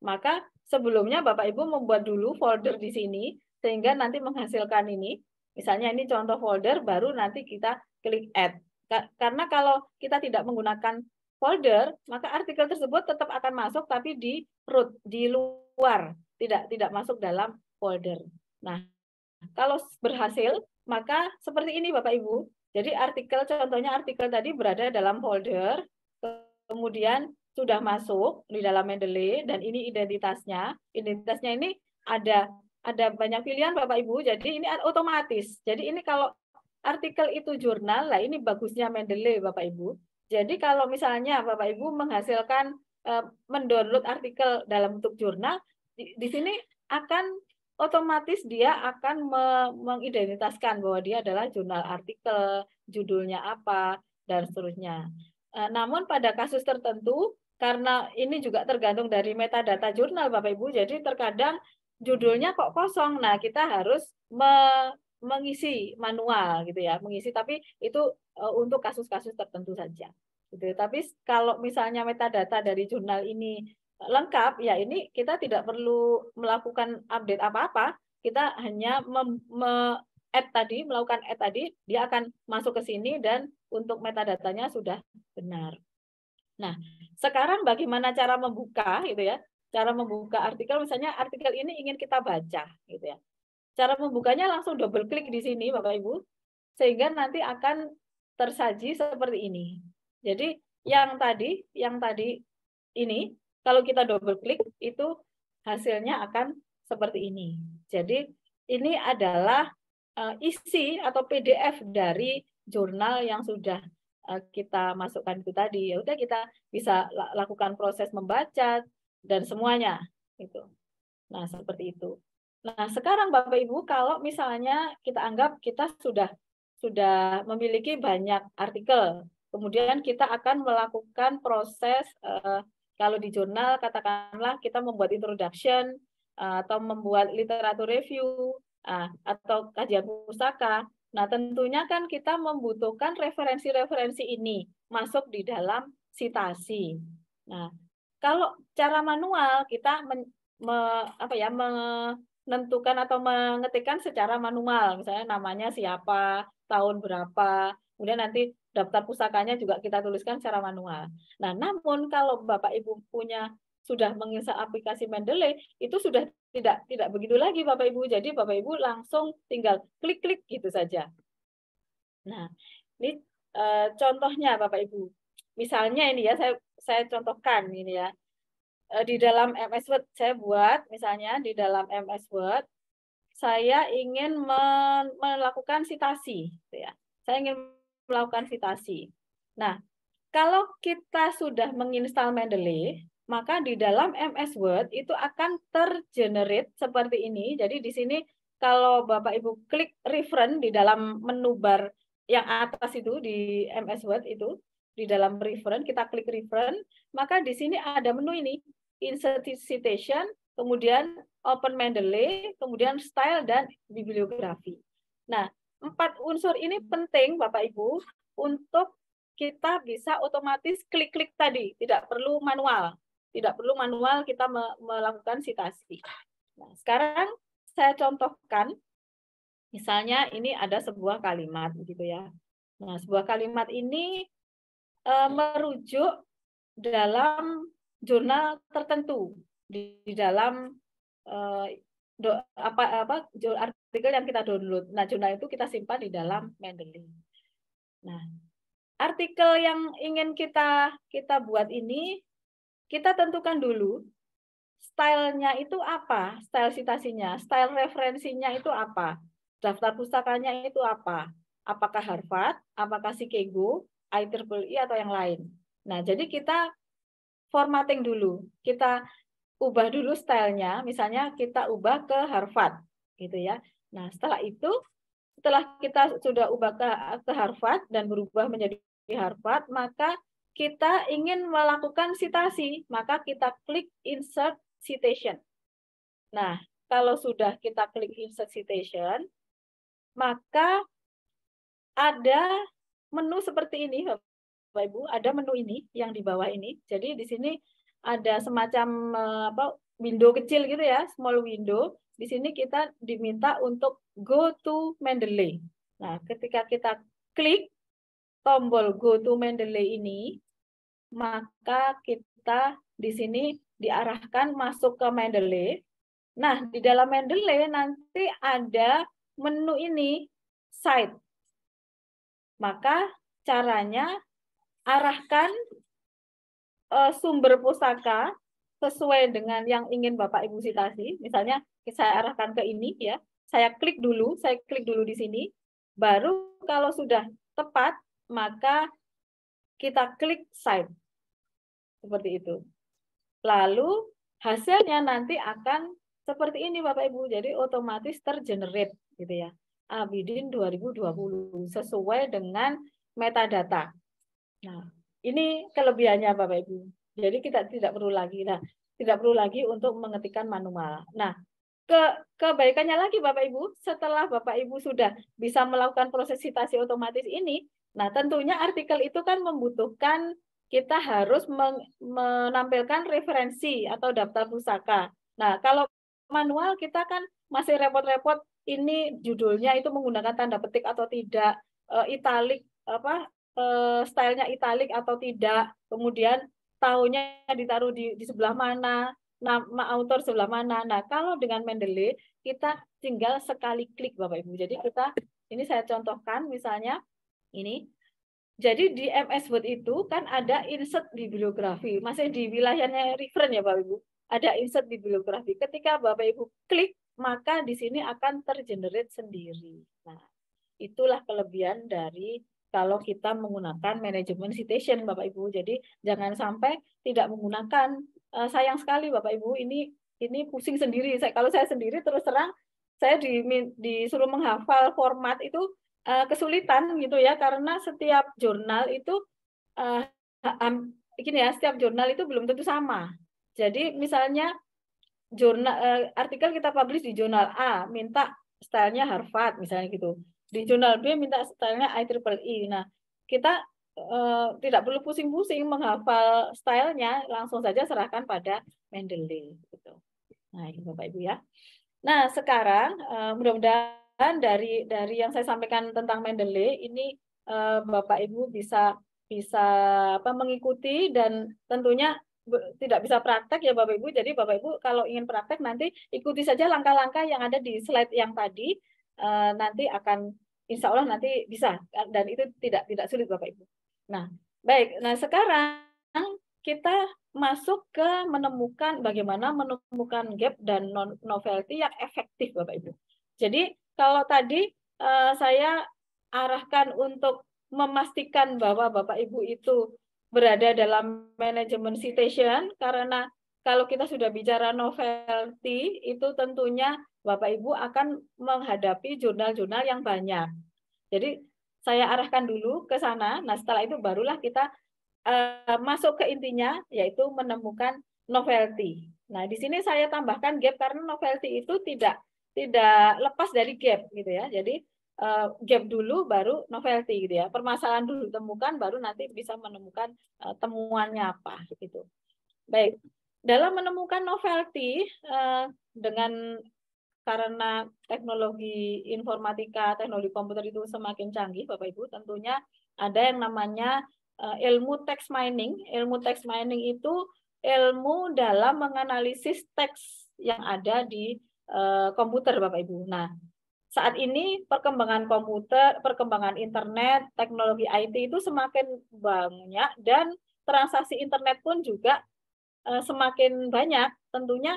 Maka sebelumnya Bapak Ibu membuat dulu folder di sini sehingga nanti menghasilkan ini. Misalnya ini contoh folder baru nanti kita klik add. Karena kalau kita tidak menggunakan folder, maka artikel tersebut tetap akan masuk tapi di root, di luar, tidak tidak masuk dalam folder. Nah, kalau berhasil, maka seperti ini Bapak Ibu. Jadi artikel contohnya artikel tadi berada dalam folder, kemudian sudah masuk di dalam Mendeley dan ini identitasnya. Identitasnya ini ada ada banyak pilihan Bapak Ibu. Jadi ini otomatis. Jadi ini kalau artikel itu jurnal, lah ini bagusnya Mendeley Bapak Ibu. Jadi kalau misalnya Bapak Ibu menghasilkan eh, mendownload artikel dalam bentuk jurnal, di, di sini akan otomatis dia akan me mengidentitaskan bahwa dia adalah jurnal artikel, judulnya apa, dan seterusnya. E, namun pada kasus tertentu, karena ini juga tergantung dari metadata jurnal Bapak Ibu, jadi terkadang judulnya kok kosong. Nah, kita harus me mengisi manual gitu ya, mengisi tapi itu e, untuk kasus-kasus tertentu saja. Gitu. Tapi kalau misalnya metadata dari jurnal ini lengkap, ya ini kita tidak perlu melakukan update apa-apa. Kita hanya mem, add tadi, melakukan add tadi, dia akan masuk ke sini dan untuk metadatanya sudah benar. Nah, sekarang bagaimana cara membuka gitu ya? Cara membuka artikel misalnya artikel ini ingin kita baca gitu ya. Cara membukanya langsung double klik di sini Bapak Ibu sehingga nanti akan tersaji seperti ini. Jadi yang tadi yang tadi ini kalau kita double klik itu hasilnya akan seperti ini. Jadi ini adalah eh, isi atau PDF dari jurnal yang sudah eh, kita masukkan itu tadi. Ya udah kita bisa lakukan proses membaca dan semuanya itu. Nah, seperti itu. Nah, sekarang Bapak Ibu kalau misalnya kita anggap kita sudah sudah memiliki banyak artikel, kemudian kita akan melakukan proses uh, kalau di jurnal, katakanlah kita membuat introduction, eh, atau membuat literatur review, eh, atau kajian pustaka. Nah, tentunya kan kita membutuhkan referensi-referensi ini masuk di dalam sitasi. Nah, kalau cara manual kita men, me, apa ya, menentukan atau mengetikkan secara manual, misalnya namanya siapa, tahun berapa, kemudian nanti daftar pusakanya juga kita tuliskan secara manual. Nah, namun kalau Bapak Ibu punya sudah menginstal aplikasi Mendeley itu sudah tidak tidak begitu lagi Bapak Ibu. Jadi Bapak Ibu langsung tinggal klik-klik gitu saja. Nah, ini e, contohnya Bapak Ibu. Misalnya ini ya saya saya contohkan ini ya. E, di dalam MS Word saya buat misalnya di dalam MS Word saya ingin melakukan sitasi gitu ya. Saya ingin melakukan citasi. Nah, kalau kita sudah menginstal Mendeley, maka di dalam MS Word itu akan tergenerate seperti ini. Jadi di sini kalau Bapak Ibu klik reference di dalam menu bar yang atas itu di MS Word itu di dalam reference kita klik reference, maka di sini ada menu ini insert citation, kemudian open Mendeley, kemudian style dan bibliografi. Nah, Empat unsur ini penting Bapak Ibu untuk kita bisa otomatis klik-klik tadi, tidak perlu manual. Tidak perlu manual kita me melakukan sitasi. Nah, sekarang saya contohkan misalnya ini ada sebuah kalimat gitu ya. Nah, sebuah kalimat ini e, merujuk dalam jurnal tertentu di, di dalam e, do, apa apa artikel yang kita download. Nah, jurnal itu kita simpan di dalam Mendeley. Nah, artikel yang ingin kita kita buat ini kita tentukan dulu stylenya itu apa, style citasinya, style referensinya itu apa, daftar pustakanya itu apa, apakah Harvard, apakah Sikego, IEEE e atau yang lain. Nah, jadi kita formatting dulu, kita ubah dulu stylenya, misalnya kita ubah ke Harvard, gitu ya. Nah, setelah itu, setelah kita sudah ubah ke, ke Harvard dan berubah menjadi Harvard, maka kita ingin melakukan citasi, maka kita klik insert citation. Nah, kalau sudah kita klik insert citation, maka ada menu seperti ini, Bapak Ibu, ada menu ini yang di bawah ini. Jadi di sini ada semacam eh, apa, window kecil gitu ya, small window di sini kita diminta untuk go to Mendeley. Nah, ketika kita klik tombol go to Mendeley ini, maka kita di sini diarahkan masuk ke Mendeley. Nah, di dalam Mendeley nanti ada menu ini, site. Maka caranya arahkan eh, sumber pusaka sesuai dengan yang ingin Bapak Ibu citasi. Misalnya saya arahkan ke ini ya. Saya klik dulu, saya klik dulu di sini. Baru kalau sudah tepat maka kita klik save Seperti itu. Lalu hasilnya nanti akan seperti ini Bapak Ibu. Jadi otomatis tergenerate gitu ya. Abidin 2020 sesuai dengan metadata. Nah, ini kelebihannya Bapak Ibu. Jadi kita tidak perlu lagi. Nah, tidak perlu lagi untuk mengetikkan manual. Nah, ke kebaikannya lagi Bapak Ibu, setelah Bapak Ibu sudah bisa melakukan proses citasi otomatis ini, nah tentunya artikel itu kan membutuhkan kita harus menampilkan referensi atau daftar pusaka. Nah, kalau manual kita kan masih repot-repot ini judulnya itu menggunakan tanda petik atau tidak, e, eh, italik apa e, stylenya italik atau tidak, kemudian tahunya ditaruh di, di sebelah mana, nama autor sebelah mana. Nah, kalau dengan Mendeley, kita tinggal sekali klik, Bapak-Ibu. Jadi kita, ini saya contohkan misalnya, ini. Jadi di MS Word itu kan ada insert bibliografi. Masih di wilayahnya referen ya, Bapak-Ibu. Ada insert bibliografi. Ketika Bapak-Ibu klik, maka di sini akan tergenerate sendiri. Nah, itulah kelebihan dari kalau kita menggunakan manajemen citation Bapak Ibu. Jadi jangan sampai tidak menggunakan eh, sayang sekali Bapak Ibu ini ini pusing sendiri. Saya kalau saya sendiri terus terang saya di, disuruh menghafal format itu eh, kesulitan gitu ya karena setiap jurnal itu uh, gini ya setiap jurnal itu belum tentu sama. Jadi misalnya jurnal artikel kita publish di jurnal A minta stylenya Harvard misalnya gitu di jurnal B minta stylenya triple IEEE. Nah, kita uh, tidak perlu pusing-pusing menghafal stylenya, langsung saja serahkan pada Mendeley. Gitu. Nah, ini Bapak Ibu ya. Nah, sekarang uh, mudah-mudahan dari dari yang saya sampaikan tentang Mendeley ini uh, Bapak Ibu bisa bisa apa mengikuti dan tentunya tidak bisa praktek ya Bapak Ibu. Jadi Bapak Ibu kalau ingin praktek nanti ikuti saja langkah-langkah yang ada di slide yang tadi. nanti akan insya Allah nanti bisa dan itu tidak tidak sulit Bapak Ibu. Nah baik, nah sekarang kita masuk ke menemukan bagaimana menemukan gap dan non novelty yang efektif Bapak Ibu. Jadi kalau tadi uh, saya arahkan untuk memastikan bahwa Bapak Ibu itu berada dalam manajemen citation karena kalau kita sudah bicara novelty itu tentunya Bapak Ibu akan menghadapi jurnal-jurnal yang banyak. Jadi saya arahkan dulu ke sana. Nah, setelah itu barulah kita uh, masuk ke intinya yaitu menemukan novelty. Nah, di sini saya tambahkan gap karena novelty itu tidak tidak lepas dari gap gitu ya. Jadi uh, gap dulu baru novelty gitu ya. Permasalahan dulu temukan baru nanti bisa menemukan uh, temuannya apa gitu. Baik. Dalam menemukan novelty dengan karena teknologi informatika, teknologi komputer itu semakin canggih, Bapak Ibu, tentunya ada yang namanya eh, ilmu text mining. Ilmu text mining itu ilmu dalam menganalisis teks yang ada di eh, komputer, Bapak Ibu. Nah, saat ini perkembangan komputer, perkembangan internet, teknologi IT itu semakin banyak dan transaksi internet pun juga eh, semakin banyak. Tentunya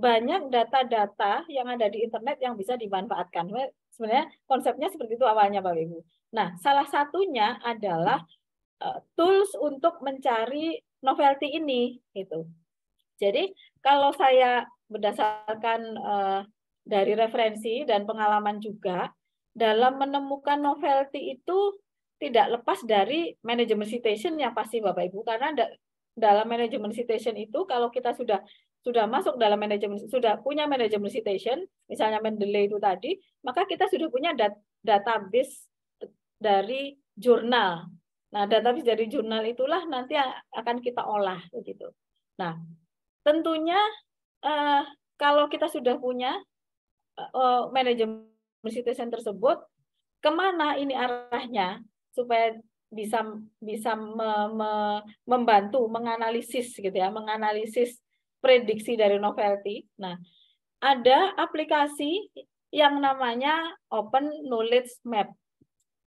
banyak data-data yang ada di internet yang bisa dimanfaatkan. Sebenarnya konsepnya seperti itu awalnya Bapak Ibu. Nah, salah satunya adalah eh, tools untuk mencari novelty ini gitu. Jadi kalau saya berdasarkan uh, dari referensi dan pengalaman juga dalam menemukan novelty itu tidak lepas dari manajemen citation yang pasti Bapak Ibu karena da dalam manajemen citation itu kalau kita sudah sudah masuk dalam manajemen sudah punya manajemen citation misalnya Mendeley itu tadi maka kita sudah punya dat database dari jurnal nah database dari jurnal itulah nanti akan kita olah begitu nah tentunya eh, kalau kita sudah punya eh, eh, manajemen citation tersebut kemana ini arahnya supaya bisa bisa me, me, membantu menganalisis gitu ya menganalisis prediksi dari novelty. Nah, ada aplikasi yang namanya Open Knowledge Map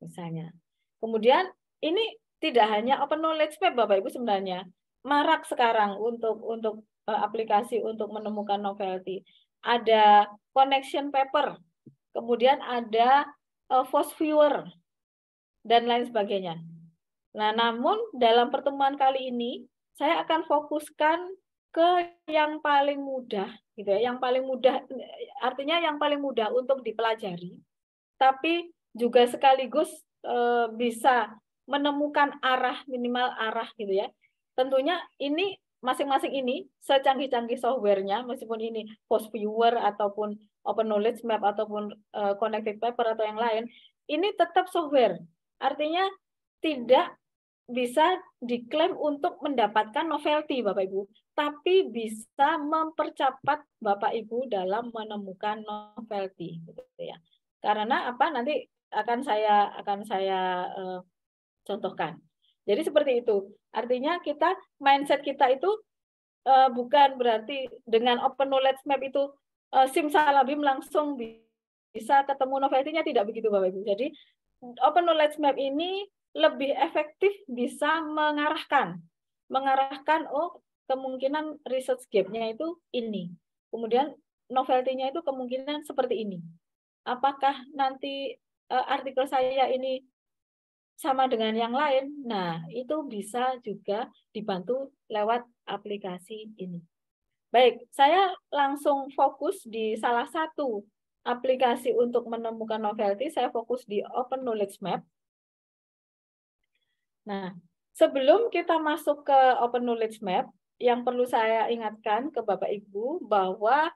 misalnya. Kemudian ini tidak hanya Open Knowledge Map Bapak Ibu sebenarnya marak sekarang untuk untuk eh, aplikasi untuk menemukan novelty. Ada connection paper, kemudian ada eh, force viewer dan lain sebagainya. Nah, namun dalam pertemuan kali ini saya akan fokuskan ke yang paling mudah gitu ya yang paling mudah artinya yang paling mudah untuk dipelajari tapi juga sekaligus e, bisa menemukan arah minimal arah gitu ya tentunya ini masing-masing ini secanggih-canggih softwarenya meskipun ini post viewer ataupun open knowledge map ataupun e, connected paper atau yang lain ini tetap software artinya tidak bisa diklaim untuk mendapatkan novelty Bapak Ibu tapi bisa mempercepat Bapak Ibu dalam menemukan novelty gitu ya. Karena apa nanti akan saya akan saya uh, contohkan. Jadi seperti itu. Artinya kita mindset kita itu uh, bukan berarti dengan open knowledge map itu uh, eh, simsalabim langsung bisa ketemu novelty-nya tidak begitu Bapak Ibu. Jadi open knowledge map ini lebih efektif bisa mengarahkan mengarahkan oh kemungkinan research gap-nya itu ini. Kemudian novelty-nya itu kemungkinan seperti ini. Apakah nanti uh, artikel saya ini sama dengan yang lain? Nah, itu bisa juga dibantu lewat aplikasi ini. Baik, saya langsung fokus di salah satu aplikasi untuk menemukan novelty, saya fokus di Open Knowledge Map. Nah, sebelum kita masuk ke Open Knowledge Map, yang perlu saya ingatkan ke Bapak Ibu bahwa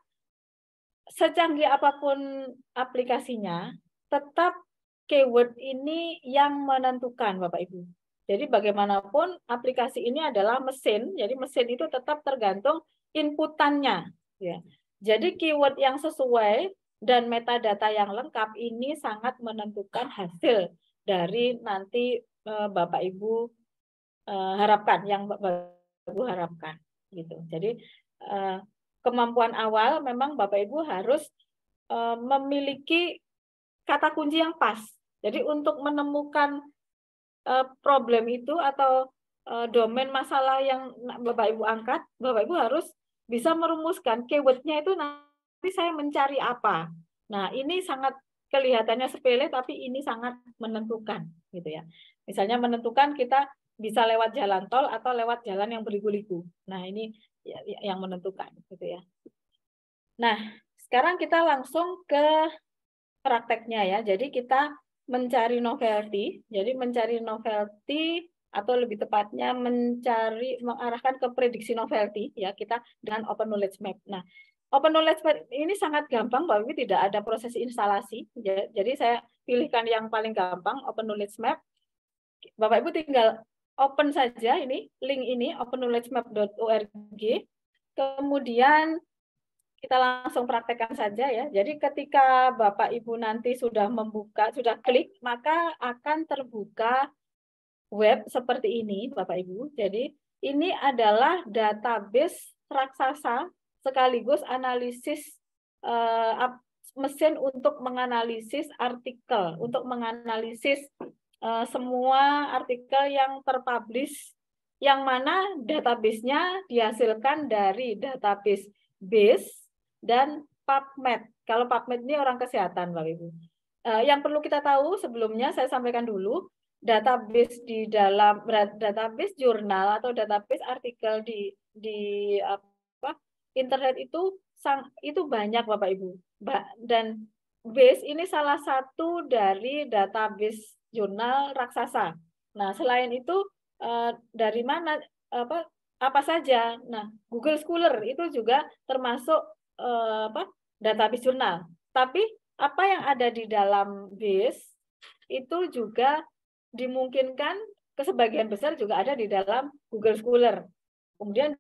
secanggih apapun aplikasinya, tetap keyword ini yang menentukan Bapak Ibu. Jadi bagaimanapun aplikasi ini adalah mesin, jadi mesin itu tetap tergantung inputannya. Ya. Jadi keyword yang sesuai dan metadata yang lengkap ini sangat menentukan hasil dari nanti eh, Bapak Ibu eh, harapkan yang Ibu harapkan gitu. Jadi eh, kemampuan awal memang Bapak Ibu harus eh, memiliki kata kunci yang pas. Jadi untuk menemukan eh, problem itu atau domain masalah yang Bapak Ibu angkat, Bapak Ibu harus bisa merumuskan keywordnya itu nanti saya mencari apa. Nah ini sangat kelihatannya sepele tapi ini sangat menentukan gitu ya. Misalnya menentukan kita bisa lewat jalan tol atau lewat jalan yang berliku-liku. Nah, ini yang menentukan gitu ya. Nah, sekarang kita langsung ke prakteknya ya. Jadi kita mencari novelty, jadi mencari novelty atau lebih tepatnya mencari mengarahkan ke prediksi novelty ya kita dengan open knowledge map. Nah, open knowledge map ini sangat gampang bahwa tidak ada proses instalasi. Jadi saya pilihkan yang paling gampang open knowledge map. Bapak Ibu tinggal open saja ini link ini openknowledgemap.org. Kemudian kita langsung praktekkan saja ya. Jadi ketika Bapak Ibu nanti sudah membuka, sudah klik, maka akan terbuka web seperti ini Bapak Ibu. Jadi ini adalah database raksasa sekaligus analisis uh, mesin untuk menganalisis artikel, untuk menganalisis Eh, semua artikel yang terpublish yang mana database-nya dihasilkan dari database base dan PubMed. Kalau PubMed ini orang kesehatan, Bapak Ibu. Eh, yang perlu kita tahu sebelumnya saya sampaikan dulu database di dalam database jurnal atau database artikel di di apa internet itu sang itu banyak Bapak Ibu. Dan base ini salah satu dari database jurnal raksasa. Nah, selain itu eh, dari mana apa apa saja? Nah, Google Scholar itu juga termasuk eh, apa database jurnal. Tapi apa yang ada di dalam BIS itu juga dimungkinkan ke sebagian besar juga ada di dalam Google Scholar. Kemudian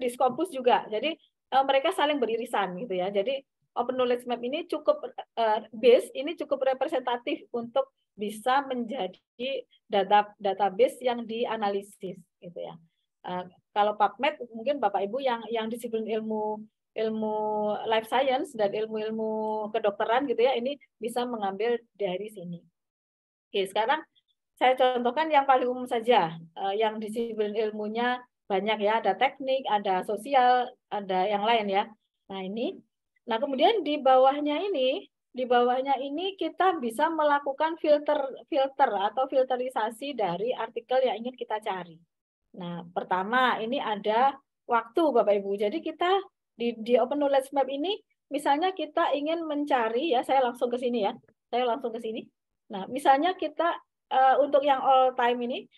di Scopus juga. Jadi eh, mereka saling beririsan gitu ya. Jadi Open Knowledge Map ini cukup uh, base, ini cukup representatif untuk bisa menjadi data database yang dianalisis gitu ya. Uh, kalau PubMed mungkin Bapak Ibu yang yang disiplin ilmu ilmu life science dan ilmu-ilmu kedokteran gitu ya ini bisa mengambil dari sini. Oke, sekarang saya contohkan yang paling umum saja, uh, yang disiplin ilmunya banyak ya, ada teknik, ada sosial, ada yang lain ya. Nah, ini. Nah, kemudian di bawahnya ini di bawahnya ini kita bisa melakukan filter filter atau filterisasi dari artikel yang ingin kita cari. Nah, pertama ini ada waktu Bapak Ibu. Jadi kita di di Open Knowledge Map ini misalnya kita ingin mencari ya saya langsung ke sini ya. Saya langsung ke sini. Nah, misalnya kita uh, untuk yang all time ini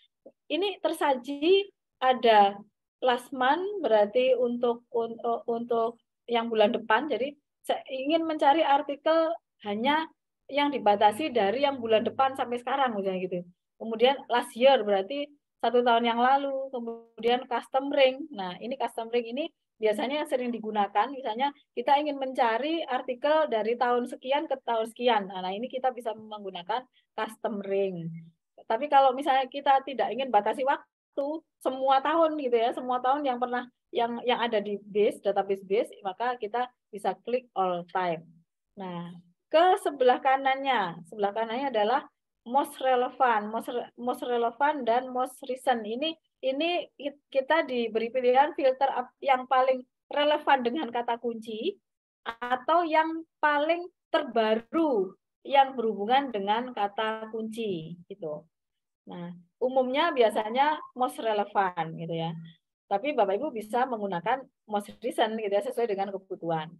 ini tersaji ada last month berarti untuk untuk untuk yang bulan depan. Jadi saya ingin mencari artikel hanya yang dibatasi dari yang bulan depan sampai sekarang misalnya gitu. Kemudian last year berarti satu tahun yang lalu, kemudian custom ring. Nah, ini custom ring ini biasanya yang sering digunakan misalnya kita ingin mencari artikel dari tahun sekian ke tahun sekian. Nah, nah ini kita bisa menggunakan custom ring. Tapi kalau misalnya kita tidak ingin batasi waktu semua tahun gitu ya, semua tahun yang pernah yang yang ada di base database base, maka kita bisa klik all time. Nah, ke sebelah kanannya. Sebelah kanannya adalah most relevant, most, most relevant dan most recent. Ini ini kita diberi pilihan filter yang paling relevan dengan kata kunci atau yang paling terbaru yang berhubungan dengan kata kunci gitu. Nah, umumnya biasanya most relevant gitu ya. Tapi Bapak Ibu bisa menggunakan most recent gitu ya sesuai dengan kebutuhan.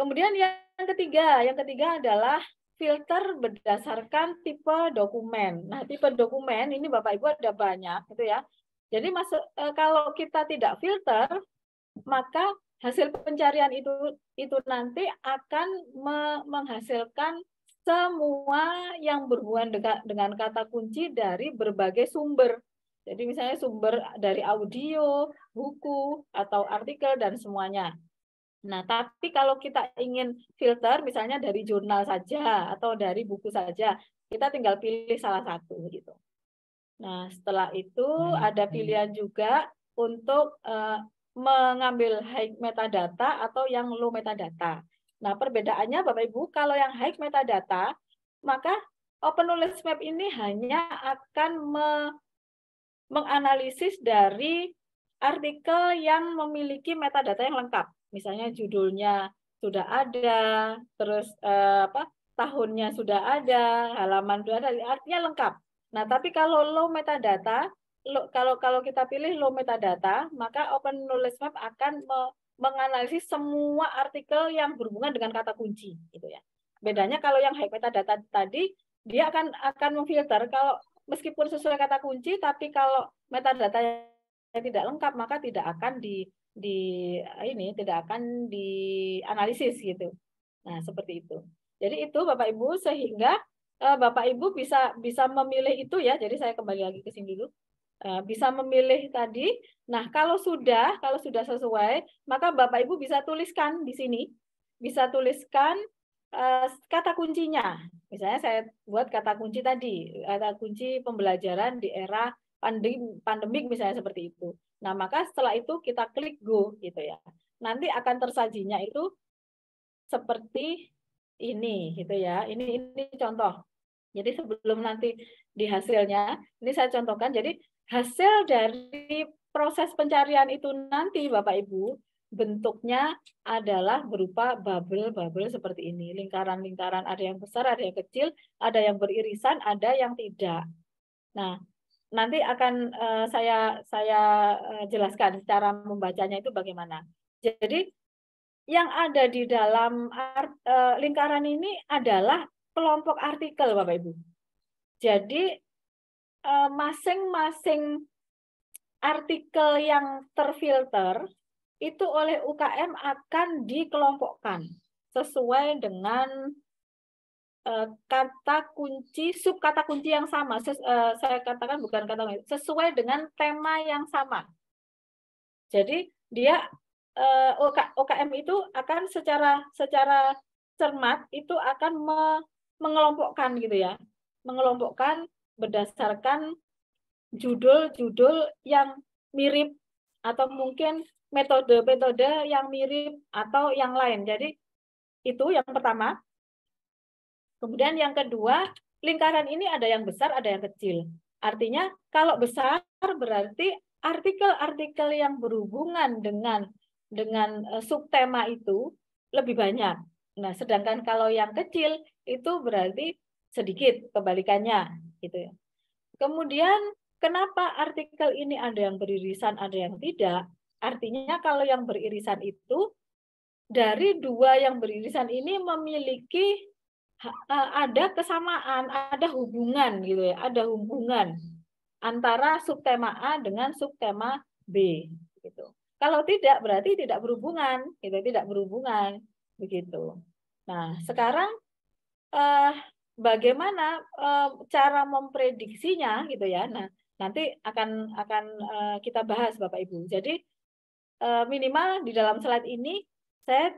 Kemudian yang ketiga, yang ketiga adalah filter berdasarkan tipe dokumen. Nah, tipe dokumen ini Bapak Ibu ada banyak gitu ya. Jadi masuk e, kalau kita tidak filter, maka hasil pencarian itu itu nanti akan me menghasilkan semua yang berhubungan dengan, dengan kata kunci dari berbagai sumber. Jadi misalnya sumber dari audio, buku, atau artikel dan semuanya. Nah, tapi kalau kita ingin filter misalnya dari jurnal saja atau dari buku saja, kita tinggal pilih salah satu gitu. Nah, setelah itu hmm. ada pilihan juga untuk uh, mengambil high metadata atau yang low metadata. Nah, perbedaannya Bapak Ibu, kalau yang high metadata, maka open Knowledge map ini hanya akan me menganalisis dari artikel yang memiliki metadata yang lengkap misalnya judulnya sudah ada, terus eh, apa tahunnya sudah ada, halaman sudah ada, artinya lengkap. Nah, tapi kalau low metadata, low, kalau kalau kita pilih low metadata, maka Open Knowledge Map akan me menganalisis semua artikel yang berhubungan dengan kata kunci, gitu ya. Bedanya kalau yang high metadata tadi, dia akan akan memfilter kalau meskipun sesuai kata kunci, tapi kalau metadata yang tidak lengkap maka tidak akan di di ini tidak akan dianalisis gitu. Nah, seperti itu. Jadi itu Bapak Ibu sehingga uh, Bapak Ibu bisa bisa memilih itu ya. Jadi saya kembali lagi ke sini dulu. Uh, bisa memilih tadi. Nah, kalau sudah kalau sudah sesuai, maka Bapak Ibu bisa tuliskan di sini. Bisa tuliskan eh, kata kuncinya. Misalnya saya buat kata kunci tadi, kata kunci pembelajaran di era pandemi pandemik misalnya seperti itu. Nah, maka setelah itu kita klik go gitu ya. Nanti akan tersajinya itu seperti ini gitu ya. Ini ini contoh. Jadi sebelum nanti di hasilnya, ini saya contohkan. Jadi hasil dari proses pencarian itu nanti Bapak Ibu bentuknya adalah berupa bubble-bubble seperti ini, lingkaran-lingkaran, ada yang besar, ada yang kecil, ada yang beririsan, ada yang tidak. Nah, nanti akan uh, saya saya uh, jelaskan cara membacanya itu bagaimana. Jadi yang ada di dalam art, uh, lingkaran ini adalah kelompok artikel Bapak Ibu. Jadi masing-masing artikel yang terfilter itu oleh UKM akan dikelompokkan sesuai dengan Eh, kata kunci sub kata kunci yang sama Ses, uh, saya katakan bukan kata kunci sesuai dengan tema yang sama jadi dia uh, eh, OKM itu akan secara secara cermat itu akan me, mengelompokkan gitu ya mengelompokkan berdasarkan judul-judul yang mirip atau mungkin metode-metode yang mirip atau yang lain jadi itu yang pertama Kemudian yang kedua, lingkaran ini ada yang besar, ada yang kecil. Artinya kalau besar berarti artikel-artikel yang berhubungan dengan dengan e, subtema itu lebih banyak. Nah, sedangkan kalau yang kecil itu berarti sedikit kebalikannya gitu ya. Kemudian kenapa artikel ini ada yang beririsan, ada yang tidak? Artinya kalau yang beririsan itu dari dua yang beririsan ini memiliki Eh, ada kesamaan, ada hubungan gitu ya, ada hubungan antara subtema A dengan subtema B gitu. Kalau tidak berarti tidak berhubungan, gitu, tidak berhubungan begitu. Nah, sekarang eh, bagaimana eh, cara memprediksinya gitu ya. Nah, nanti akan akan eh, kita bahas Bapak Ibu. Jadi eh, minimal di dalam slide ini saya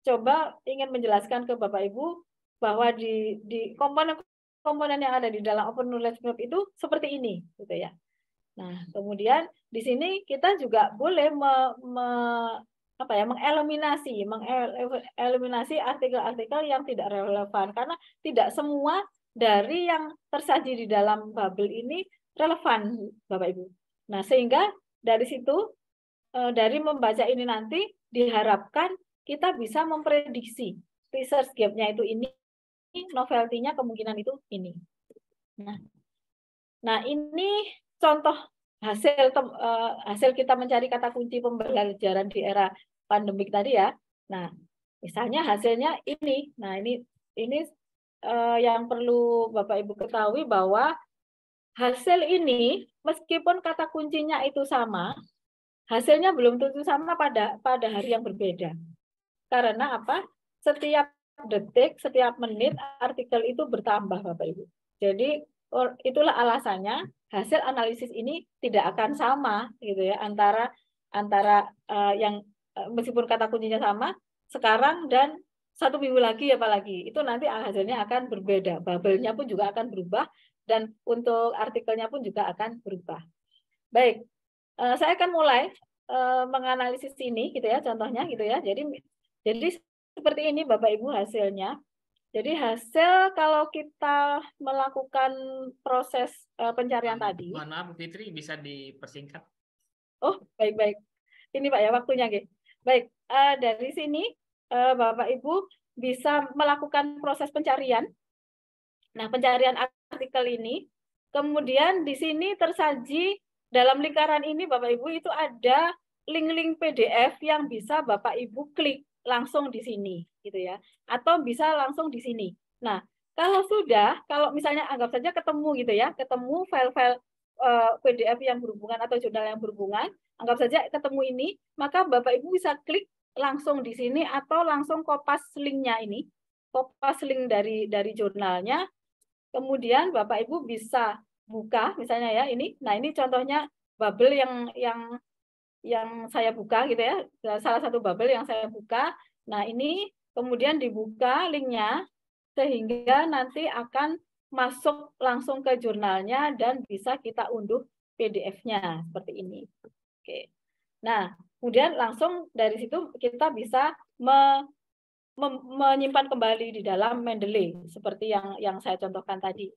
coba ingin menjelaskan ke Bapak Ibu bahwa di di komponen-komponen yang ada di dalam open knowledge group itu seperti ini gitu ya. Nah, kemudian di sini kita juga boleh me, me, apa ya mengeliminasi mengeliminasi artikel-artikel yang tidak relevan karena tidak semua dari yang tersaji di dalam bubble ini relevan Bapak Ibu. Nah, sehingga dari situ eh, dari membaca ini nanti diharapkan kita bisa memprediksi research gap-nya itu ini novelty-nya kemungkinan itu ini. Nah, nah ini contoh hasil uh, hasil kita mencari kata kunci pembelajaran di era pandemik tadi ya. Nah, misalnya hasilnya ini. Nah, ini ini uh, yang perlu Bapak Ibu ketahui bahwa hasil ini meskipun kata kuncinya itu sama, hasilnya belum tentu sama pada pada hari yang berbeda. Karena apa? Setiap detik, setiap menit artikel itu bertambah Bapak Ibu. Jadi itulah alasannya hasil analisis ini tidak akan sama gitu ya antara antara uh, yang eh, meskipun kata kuncinya sama sekarang dan satu minggu lagi apalagi itu nanti hasilnya akan berbeda bubble-nya pun juga akan berubah dan untuk artikelnya pun juga akan berubah baik uh, saya akan mulai uh, menganalisis ini gitu ya contohnya gitu ya jadi jadi seperti ini Bapak Ibu hasilnya. Jadi hasil kalau kita melakukan proses eh, pencarian tadi. Mana maaf Fitri bisa dipersingkat. Oh baik baik. Ini Pak ya waktunya Ge. Baik uh, dari sini uh, Bapak Ibu bisa melakukan proses pencarian. Nah pencarian artikel ini kemudian di sini tersaji dalam lingkaran ini Bapak Ibu itu ada link-link PDF yang bisa Bapak Ibu klik langsung di sini gitu ya atau bisa langsung di sini nah kalau sudah kalau misalnya anggap saja ketemu gitu ya ketemu file-file eh, PDF yang berhubungan atau jurnal yang berhubungan anggap saja ketemu ini maka bapak ibu bisa klik langsung di sini atau langsung kopas linknya ini kopas link dari dari jurnalnya kemudian bapak ibu bisa buka misalnya ya ini nah ini contohnya bubble yang yang yang saya buka gitu ya, eh, salah satu bubble yang saya buka. Nah, ini kemudian dibuka linknya sehingga nanti akan masuk langsung ke jurnalnya dan bisa kita unduh PDF-nya seperti ini. Oke. Nah, kemudian langsung dari situ kita bisa me, menyimpan kembali di dalam Mendeley seperti yang yang saya contohkan tadi.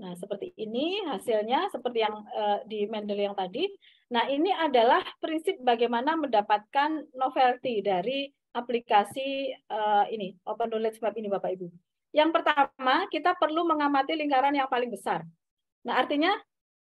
Nah, seperti ini hasilnya seperti yang uh, di Mendeley yang tadi. Nah, ini adalah prinsip bagaimana mendapatkan novelty dari aplikasi uh, ini, Open Knowledge Map ini Bapak Ibu. Yang pertama, kita perlu mengamati lingkaran yang paling besar. Nah, artinya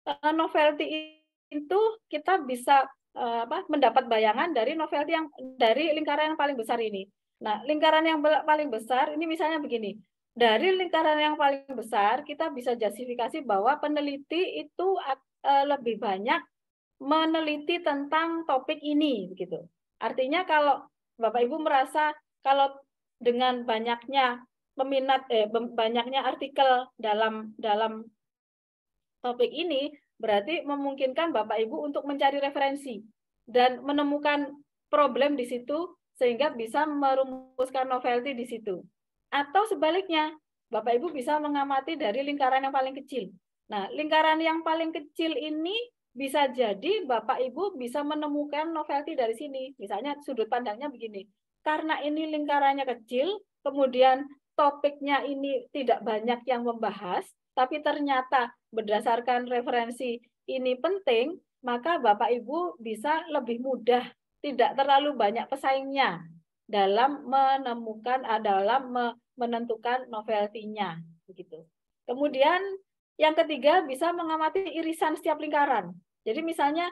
uh, novelty itu kita bisa uh, apa, mendapat bayangan dari novelty yang dari lingkaran yang paling besar ini. Nah, lingkaran yang paling besar ini misalnya begini. Dari lingkaran yang paling besar kita bisa justifikasi bahwa peneliti itu lebih banyak meneliti tentang topik ini begitu. Artinya kalau Bapak Ibu merasa kalau dengan banyaknya peminat eh banyaknya artikel dalam dalam topik ini berarti memungkinkan Bapak Ibu untuk mencari referensi dan menemukan problem di situ sehingga bisa merumuskan novelty di situ. Atau sebaliknya, Bapak Ibu bisa mengamati dari lingkaran yang paling kecil. Nah, lingkaran yang paling kecil ini bisa jadi Bapak Ibu bisa menemukan novelty dari sini. Misalnya sudut pandangnya begini. Karena ini lingkarannya kecil, kemudian topiknya ini tidak banyak yang membahas, tapi ternyata berdasarkan referensi ini penting, maka Bapak Ibu bisa lebih mudah, tidak terlalu banyak pesaingnya dalam menemukan eh, dalam menentukan novelty-nya begitu. Kemudian yang ketiga bisa mengamati irisan setiap lingkaran. Jadi misalnya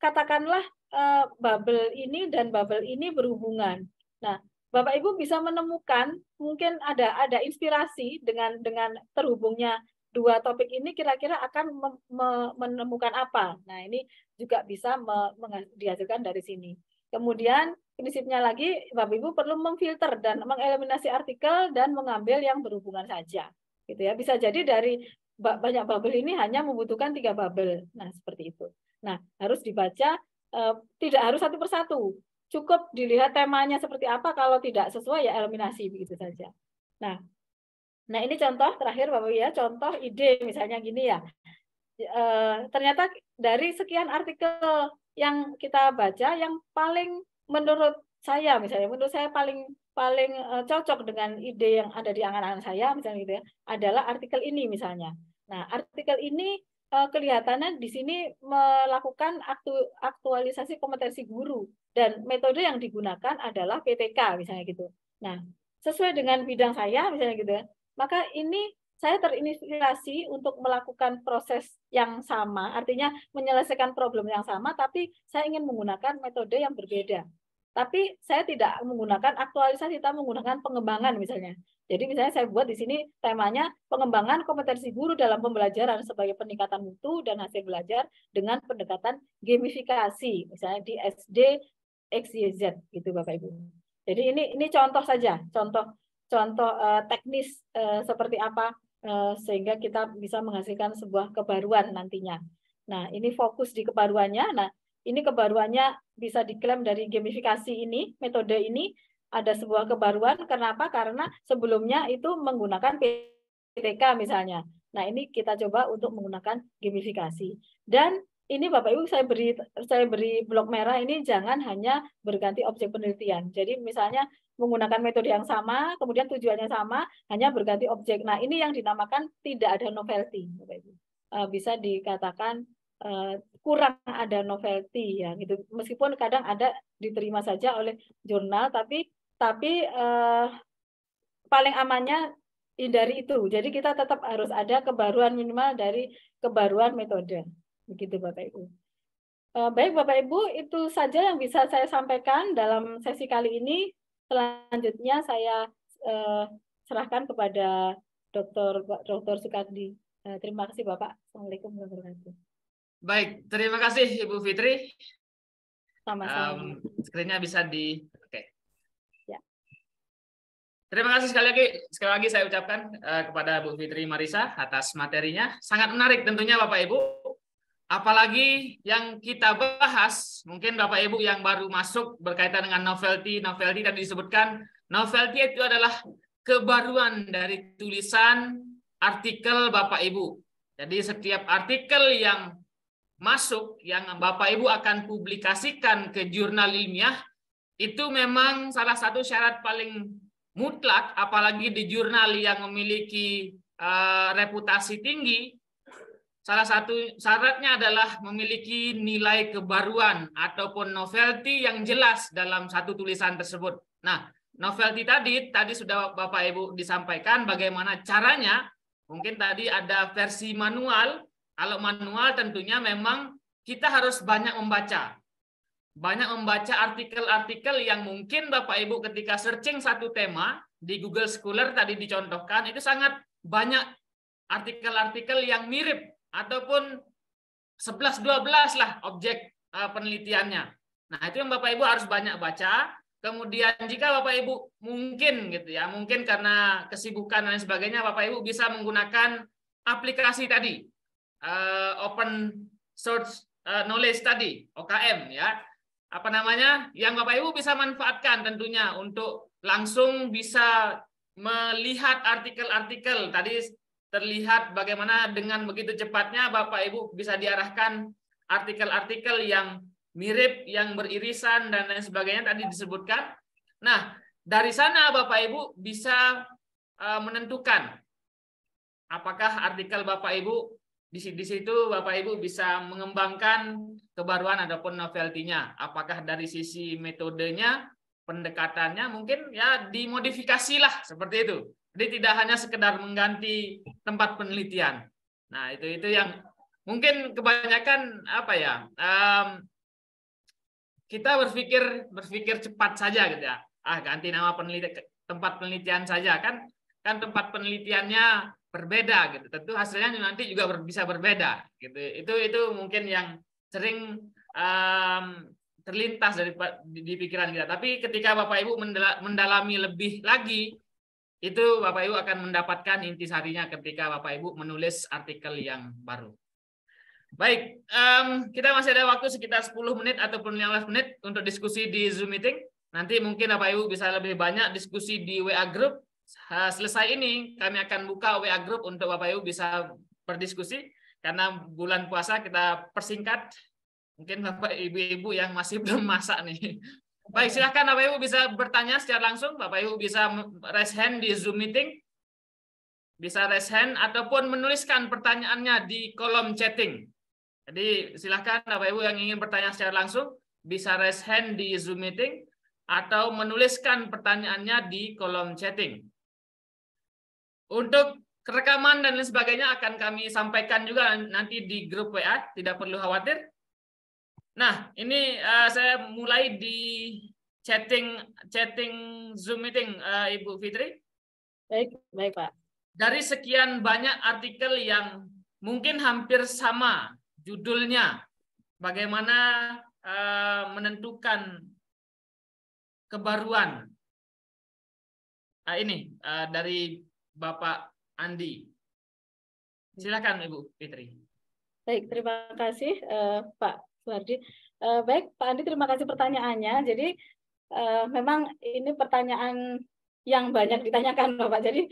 katakanlah uh, bubble ini dan bubble ini berhubungan. Nah, Bapak Ibu bisa menemukan mungkin ada ada inspirasi dengan dengan terhubungnya dua topik ini kira-kira akan me, me, menemukan apa. Nah, ini juga bisa me, dihasilkan dari sini. Kemudian prinsipnya lagi Bapak Ibu perlu memfilter dan mengeliminasi artikel dan mengambil yang berhubungan saja. Gitu ya. Bisa jadi dari banyak bubble ini hanya membutuhkan tiga bubble. Nah, seperti itu. Nah, harus dibaca eh, tidak harus satu persatu. Cukup dilihat temanya seperti apa, kalau tidak sesuai ya eliminasi begitu saja. Nah, nah ini contoh terakhir Bapak ya, contoh ide misalnya gini ya. Eh, ternyata dari sekian artikel yang kita baca yang paling menurut saya misalnya menurut saya paling paling eh, cocok dengan ide yang ada di angan-angan saya misalnya gitu ya adalah artikel ini misalnya. Nah, artikel ini eh, kelihatannya di sini melakukan aktu, aktualisasi kompetensi guru dan metode yang digunakan adalah PTK misalnya gitu. Nah, sesuai dengan bidang saya misalnya gitu ya. Maka ini saya terinspirasi untuk melakukan proses yang sama, artinya menyelesaikan problem yang sama, tapi saya ingin menggunakan metode yang berbeda tapi saya tidak menggunakan aktualisasi, kita menggunakan pengembangan misalnya. Jadi misalnya saya buat di sini temanya pengembangan kompetensi guru dalam pembelajaran sebagai peningkatan mutu dan hasil belajar dengan pendekatan gamifikasi, misalnya di SD XYZ gitu Bapak Ibu. Jadi ini ini contoh saja, contoh contoh uh, teknis uh, seperti apa uh, sehingga kita bisa menghasilkan sebuah kebaruan nantinya. Nah, ini fokus di kebaruannya. Nah, ini kebaruannya bisa diklaim dari gamifikasi ini, metode ini ada sebuah kebaruan. Kenapa? Karena sebelumnya itu menggunakan PTK misalnya. Nah, ini kita coba untuk menggunakan gamifikasi. Dan ini Bapak Ibu saya beri saya beri blok merah ini jangan hanya berganti objek penelitian. Jadi misalnya menggunakan metode yang sama, kemudian tujuannya sama, hanya berganti objek. Nah, ini yang dinamakan tidak ada novelty, Bapak Ibu. Eh, bisa dikatakan uh, kurang ada novelty ya gitu. Meskipun kadang ada diterima saja oleh jurnal tapi tapi uh, paling amannya hindari itu. Jadi kita tetap harus ada kebaruan minimal dari kebaruan metode. Begitu Bapak Ibu. Eh, baik Bapak Ibu, itu saja yang bisa saya sampaikan dalam sesi kali ini. Selanjutnya saya uh, serahkan kepada Dr. Dr. Sukardi. Terima kasih Bapak. Assalamualaikum warahmatullahi wabarakatuh. Baik, terima kasih Ibu Fitri. Sama-sama. Um, screen bisa di Oke. Okay. Ya. Terima kasih sekali lagi sekali lagi saya ucapkan uh, kepada Bu Fitri Marisa atas materinya. Sangat menarik tentunya Bapak Ibu. Apalagi yang kita bahas, mungkin Bapak Ibu yang baru masuk berkaitan dengan novelty, novelty tadi disebutkan, novelty itu adalah kebaruan dari tulisan artikel Bapak Ibu. Jadi setiap artikel yang masuk yang Bapak Ibu akan publikasikan ke jurnal ilmiah itu memang salah satu syarat paling mutlak apalagi di jurnal yang memiliki uh, reputasi tinggi salah satu syaratnya adalah memiliki nilai kebaruan ataupun novelty yang jelas dalam satu tulisan tersebut. Nah, novelty tadi tadi sudah Bapak Ibu disampaikan bagaimana caranya. Mungkin tadi ada versi manual kalau manual tentunya memang kita harus banyak membaca. Banyak membaca artikel-artikel yang mungkin Bapak Ibu ketika searching satu tema di Google Scholar tadi dicontohkan itu sangat banyak artikel-artikel yang mirip ataupun 11 12 lah objek eh, penelitiannya. Nah, itu yang Bapak Ibu harus banyak baca. Kemudian jika Bapak Ibu mungkin gitu ya, mungkin karena kesibukan dan sebagainya Bapak Ibu bisa menggunakan aplikasi tadi uh, open source uh, knowledge tadi OKM ya apa namanya yang Bapak Ibu bisa manfaatkan tentunya untuk langsung bisa melihat artikel-artikel tadi terlihat bagaimana dengan begitu cepatnya Bapak Ibu bisa diarahkan artikel-artikel yang mirip yang beririsan dan lain sebagainya tadi disebutkan. Nah, dari sana Bapak Ibu bisa eh, menentukan apakah artikel Bapak Ibu di, di situ Bapak Ibu bisa mengembangkan kebaruan ataupun novelty-nya. Apakah dari sisi metodenya, pendekatannya mungkin ya dimodifikasilah seperti itu. Jadi tidak hanya sekedar mengganti tempat penelitian. Nah, itu itu yang mungkin kebanyakan apa ya? Um, kita berpikir berpikir cepat saja gitu ya. Ah, ganti nama penelitian tempat penelitian saja kan kan tempat penelitiannya berbeda gitu. Tentu hasilnya nanti juga ber, bisa berbeda gitu. Itu itu mungkin yang sering um, terlintas dari di, di pikiran kita. Tapi ketika Bapak Ibu mendalami lebih lagi, itu Bapak Ibu akan mendapatkan intisarinya ketika Bapak Ibu menulis artikel yang baru. Baik, um, kita masih ada waktu sekitar 10 menit ataupun 15 menit untuk diskusi di Zoom meeting. Nanti mungkin Bapak Ibu bisa lebih banyak diskusi di WA group selesai ini kami akan buka WA group untuk Bapak Ibu bisa berdiskusi karena bulan puasa kita persingkat. Mungkin Bapak Ibu-ibu yang masih *laughs* belum masak nih. Baik, silahkan Bapak Ibu bisa bertanya secara langsung. Bapak Ibu bisa raise hand di Zoom meeting. Bisa raise hand ataupun menuliskan pertanyaannya di kolom chatting. Jadi silahkan Bapak Ibu yang ingin bertanya secara langsung bisa raise hand di Zoom meeting atau menuliskan pertanyaannya di kolom chatting. Untuk rekaman dan lain sebagainya akan kami sampaikan juga nanti di grup WA, tidak perlu khawatir. Nah, ini uh, saya mulai di chatting chatting Zoom meeting uh, Ibu Fitri. Baik, baik Pak. Dari sekian banyak artikel yang mungkin hampir sama judulnya, bagaimana uh, menentukan kebaruan. Uh, ini uh, dari Bapak Andi. Silakan Ibu Fitri. Baik, terima kasih uh, Pak Suhardi. Uh, eh, baik, Pak Andi terima kasih pertanyaannya. Jadi uh, memang ini pertanyaan yang banyak ditanyakan Bapak. Jadi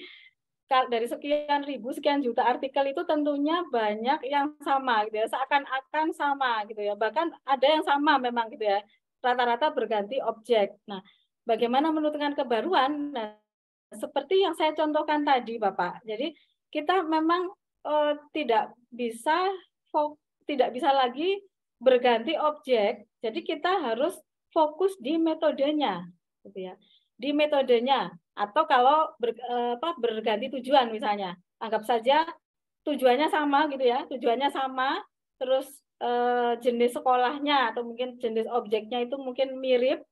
dari sekian ribu, sekian juta artikel itu tentunya banyak yang sama gitu ya, seakan-akan sama gitu ya. Bahkan ada yang sama memang gitu ya. Rata-rata berganti objek. Nah, bagaimana menentukan kebaruan? Nah, seperti yang saya contohkan tadi, Bapak. Jadi kita memang eh, tidak bisa tidak bisa lagi berganti objek. Jadi kita harus fokus di metodenya, gitu ya. Di metodenya atau kalau ber, eh, apa, berganti tujuan misalnya. Anggap saja tujuannya sama gitu ya, tujuannya sama, terus eh, jenis sekolahnya atau mungkin jenis objeknya itu mungkin mirip.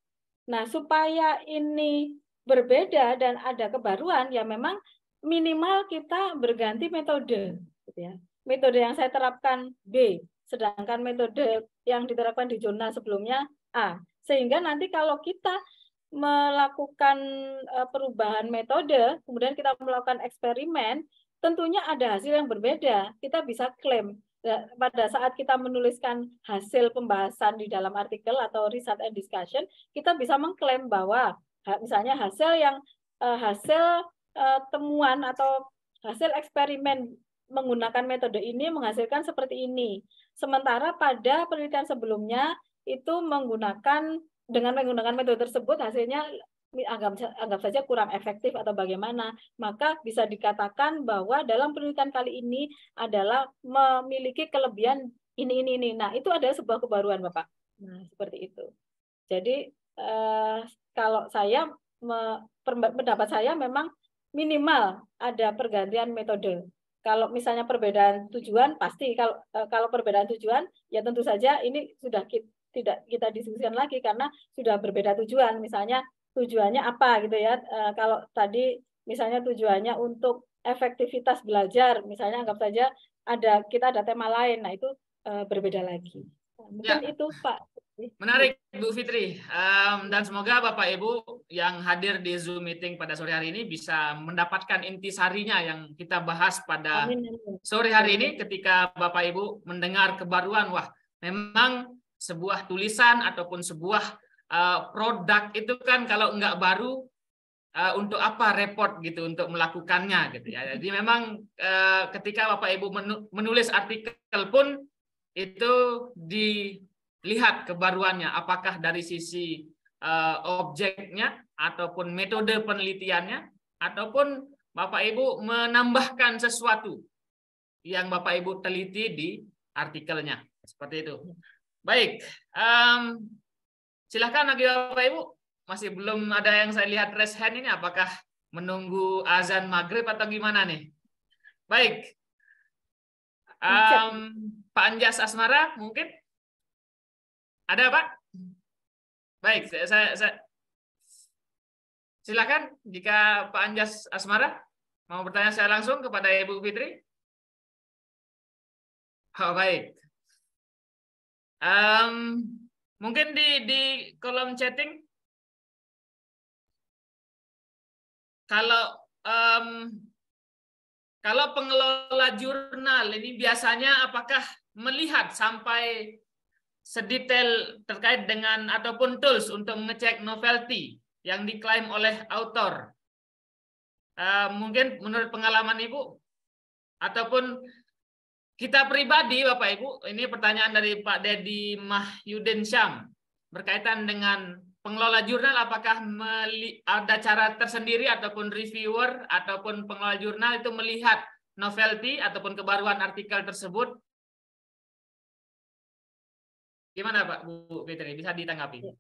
Nah, supaya ini berbeda dan ada kebaruan ya memang minimal kita berganti metode gitu ya. Metode yang saya terapkan B, sedangkan metode yang diterapkan di zona sebelumnya A. Sehingga nanti kalau kita melakukan e, perubahan metode, kemudian kita melakukan eksperimen, tentunya ada hasil yang berbeda. Kita bisa klaim e, pada saat kita menuliskan hasil pembahasan di dalam artikel atau research and discussion, kita bisa mengklaim bahwa misalnya hasil yang e, hasil e, temuan atau hasil eksperimen menggunakan metode ini menghasilkan seperti ini. Sementara pada penelitian sebelumnya itu menggunakan dengan menggunakan metode tersebut hasilnya anggap, anggap saja kurang efektif atau bagaimana, maka bisa dikatakan bahwa dalam penelitian kali ini adalah memiliki kelebihan ini ini ini. Nah, itu adalah sebuah kebaruan, Bapak. Nah, seperti itu. Jadi e, kalau saya pendapat saya memang minimal ada pergantian metode. Kalau misalnya perbedaan tujuan pasti kalau e, kalau perbedaan tujuan ya tentu saja ini sudah kita, tidak kita diskusikan lagi karena sudah berbeda tujuan. Misalnya tujuannya apa gitu ya. E, kalau tadi misalnya tujuannya untuk efektivitas belajar, misalnya anggap saja ada kita ada tema lain. Nah, itu e, berbeda lagi. Nah, mungkin ya. itu Pak Menarik Bu Fitri um, dan semoga Bapak Ibu yang hadir di Zoom meeting pada sore hari ini bisa mendapatkan inti sarinya yang kita bahas pada sore hari ini ketika Bapak Ibu mendengar kebaruan wah memang sebuah tulisan ataupun sebuah uh, produk itu kan kalau nggak baru uh, untuk apa repot gitu untuk melakukannya gitu ya. Jadi memang uh, ketika Bapak Ibu menulis artikel pun itu di lihat kebaruannya apakah dari sisi uh, objeknya ataupun metode penelitiannya ataupun Bapak Ibu menambahkan sesuatu yang Bapak Ibu teliti di artikelnya seperti itu. Baik, um, silahkan lagi Bapak Ibu. Masih belum ada yang saya lihat raise hand ini. Apakah menunggu azan maghrib atau gimana nih? Baik, um, Pak Anjas Asmara mungkin ada apa? Baik, saya, saya silakan jika Pak Anjas Asmara mau bertanya saya langsung kepada Ibu Fitri. Oh, baik. Um, mungkin di di kolom chatting kalau um, kalau pengelola jurnal ini biasanya apakah melihat sampai sedetail terkait dengan ataupun tools untuk mengecek novelty yang diklaim oleh autor. Uh, eh, mungkin menurut pengalaman Ibu ataupun kita pribadi Bapak Ibu, ini pertanyaan dari Pak deddy Mahyudin Syam berkaitan dengan pengelola jurnal apakah ada cara tersendiri ataupun reviewer ataupun pengelola jurnal itu melihat novelty ataupun kebaruan artikel tersebut Gimana Pak Bu Fitri bisa ditanggapi? Ya.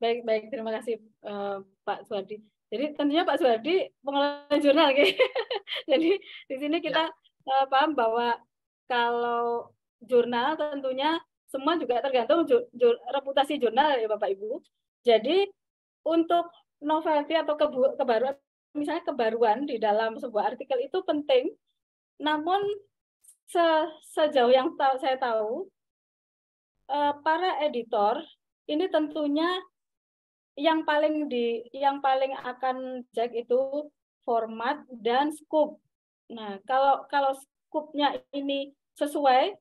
Baik baik terima kasih uh, Pak Suardi. Jadi tentunya Pak Suardi pengelola jurnal, gitu. *laughs* Jadi di sini ya. kita ya. uh, paham bahwa kalau jurnal tentunya semua juga tergantung jur, jur, reputasi jurnal ya Bapak Ibu. Jadi untuk novelty atau kebu, kebaruan misalnya kebaruan di dalam sebuah artikel itu penting. Namun se, sejauh yang tahu, saya tahu Eh, para editor ini tentunya yang paling di yang paling akan cek itu format dan scope. Nah, kalau kalau scope-nya ini sesuai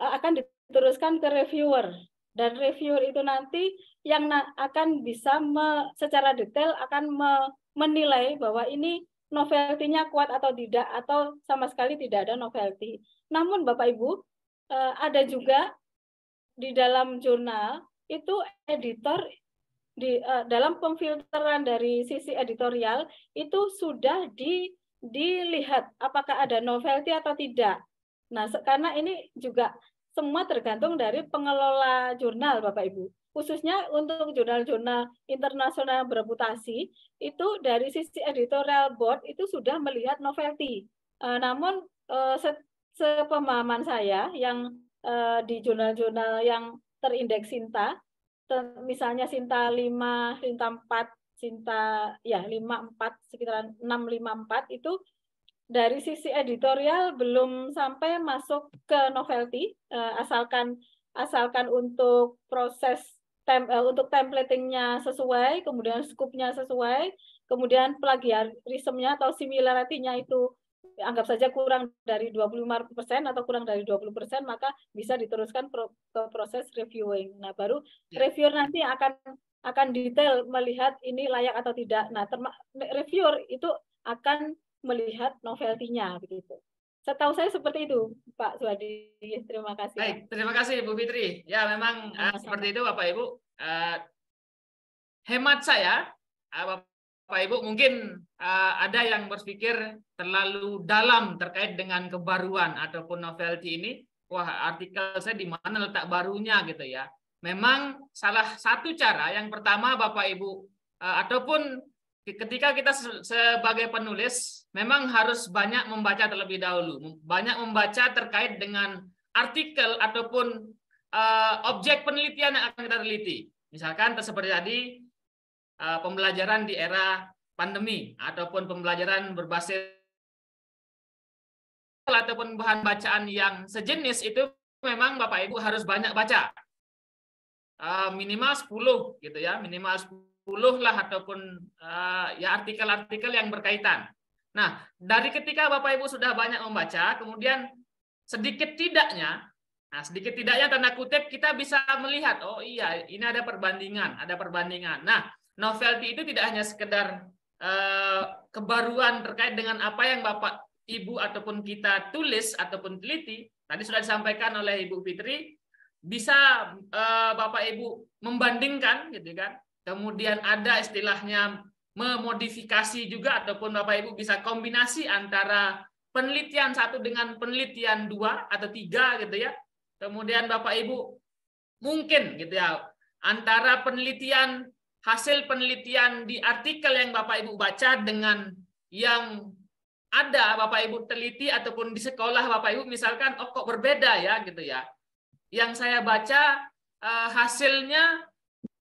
eh, akan diteruskan ke reviewer dan reviewer itu nanti yang akan bisa me, secara detail akan me, menilai bahwa ini novelty-nya kuat atau tidak atau sama sekali tidak ada novelty. Namun Bapak Ibu eh, ada juga di dalam jurnal itu editor di uh, dalam pemfilteran dari sisi editorial itu sudah di dilihat apakah ada novelty atau tidak. Nah, karena ini juga semua tergantung dari pengelola jurnal Bapak Ibu. Khususnya untuk jurnal-jurnal internasional bereputasi, itu dari sisi editorial board itu sudah melihat novelty. Uh, namun uh, sepemahaman saya yang uh, di jurnal-jurnal yang terindeks Sinta, ter, misalnya Sinta 5, Sinta 4, Sinta ya 5, 4, sekitaran 6, 5, 4 itu dari sisi editorial belum sampai masuk ke novelty uh, asalkan asalkan untuk proses tem, uh, untuk templatingnya sesuai kemudian skupnya sesuai kemudian plagiarismnya atau similarity-nya itu anggap saja kurang dari 25% atau kurang dari 20% maka bisa diteruskan pro, ke proses reviewing. Nah, baru ya. reviewer nanti akan akan detail melihat ini layak atau tidak. Nah, reviewer itu akan melihat novelty-nya begitu. Setahu saya seperti itu, Pak Suwadi. Terima kasih. Baik, terima kasih Bu Fitri. Ya, memang uh, seperti itu Bapak Ibu. Uh, hemat saya, uh, Bapak Ibu mungkin uh, ada yang berpikir terlalu dalam terkait dengan kebaruan ataupun novelty ini. Wah, artikel saya di mana letak barunya gitu ya. Memang salah satu cara yang pertama Bapak Ibu uh, ataupun ketika kita sebagai penulis memang harus banyak membaca terlebih dahulu, banyak membaca terkait dengan artikel ataupun uh, objek penelitian yang akan kita teliti. Misalkan seperti tadi Eh, pembelajaran di era pandemi ataupun pembelajaran berbasis ataupun bahan bacaan yang sejenis itu memang Bapak Ibu harus banyak baca. Eh, minimal 10 gitu ya, minimal 10 lah ataupun eh, ya artikel-artikel yang berkaitan. Nah, dari ketika Bapak Ibu sudah banyak membaca, kemudian sedikit tidaknya Nah, sedikit tidaknya tanda kutip kita bisa melihat, oh iya, ini ada perbandingan, ada perbandingan. Nah, novelty itu tidak hanya sekedar uh, kebaruan terkait dengan apa yang Bapak, Ibu ataupun kita tulis ataupun teliti. Tadi sudah disampaikan oleh Ibu Fitri, bisa uh, Bapak Ibu membandingkan gitu kan. Kemudian ada istilahnya memodifikasi juga ataupun Bapak Ibu bisa kombinasi antara penelitian satu dengan penelitian dua atau tiga gitu ya. Kemudian Bapak Ibu mungkin gitu ya antara penelitian hasil penelitian di artikel yang Bapak Ibu baca dengan yang ada Bapak Ibu teliti ataupun di sekolah Bapak Ibu misalkan oh kok berbeda ya gitu ya. Yang saya baca eh, hasilnya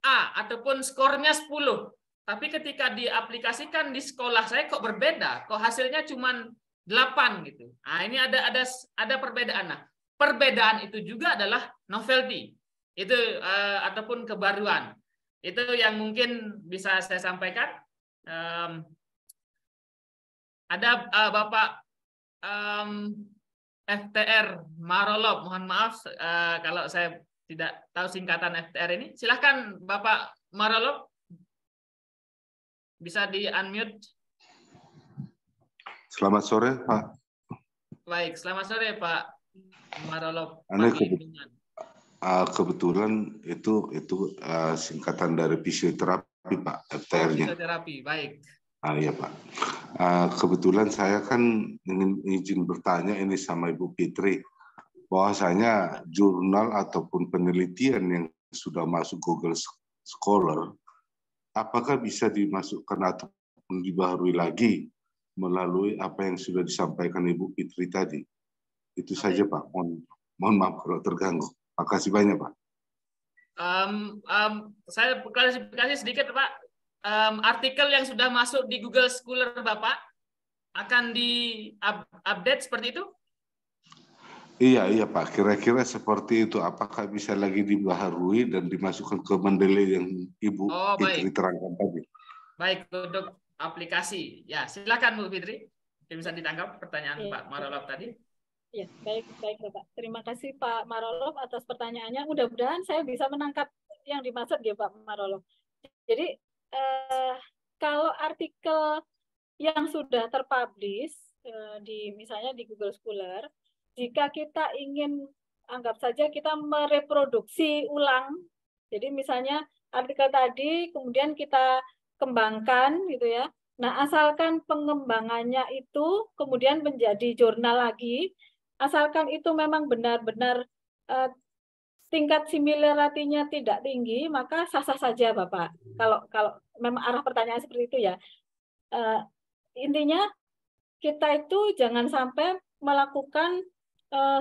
A ataupun skornya 10. Tapi ketika diaplikasikan di sekolah saya kok berbeda, kok hasilnya cuma 8 gitu. Nah, ini ada ada ada perbedaan. Nah, perbedaan itu juga adalah novelty. Itu eh, ataupun kebaruan. Itu yang mungkin bisa saya sampaikan. Um, ada uh, Bapak um, FTR Marolop, mohon maaf uh, kalau saya tidak tahu singkatan FTR ini. Silahkan Bapak Marolop bisa di unmute. Selamat sore Pak. Baik, selamat sore Pak Marolop. Uh, kebetulan itu itu uh, singkatan dari fisioterapi Pak FTR-nya. Fisioterapi, baik. Ah iya Pak. Uh, kebetulan saya kan ingin izin bertanya ini sama Ibu Fitri bahwasanya jurnal ataupun penelitian yang sudah masuk Google Scholar apakah bisa dimasukkan ataupun dibaharui lagi melalui apa yang sudah disampaikan Ibu Fitri tadi? Itu saja Pak. Mohon, mohon maaf kalau terganggu. Makasih banyak, Pak. Um, um, saya klarifikasi sedikit, Pak. Um, artikel yang sudah masuk di Google Scholar Bapak akan di-update seperti itu? Iya, iya Pak. Kira-kira seperti itu. Apakah bisa lagi dibaharui dan dimasukkan ke Mendeley yang Ibu oh, baik. diterangkan tadi? Baik, untuk aplikasi. Ya, silakan Bu Fitri. bisa ditangkap pertanyaan ya. Pak Marolok tadi. Ya, baik, baik Bapak. Terima kasih Pak Marolov atas pertanyaannya. Mudah-mudahan saya bisa menangkap yang dimaksud ya Pak Marolov. Jadi, eh, kalau artikel yang sudah terpublish eh, di misalnya di Google Scholar, jika kita ingin anggap saja kita mereproduksi ulang. Jadi misalnya artikel tadi kemudian kita kembangkan gitu ya. Nah, asalkan pengembangannya itu kemudian menjadi jurnal lagi, Asalkan itu memang benar-benar eh, tingkat similaritinya tidak tinggi, maka sah-sah saja Bapak. Kalau kalau memang arah pertanyaan seperti itu ya. Eh, intinya kita itu jangan sampai melakukan eh,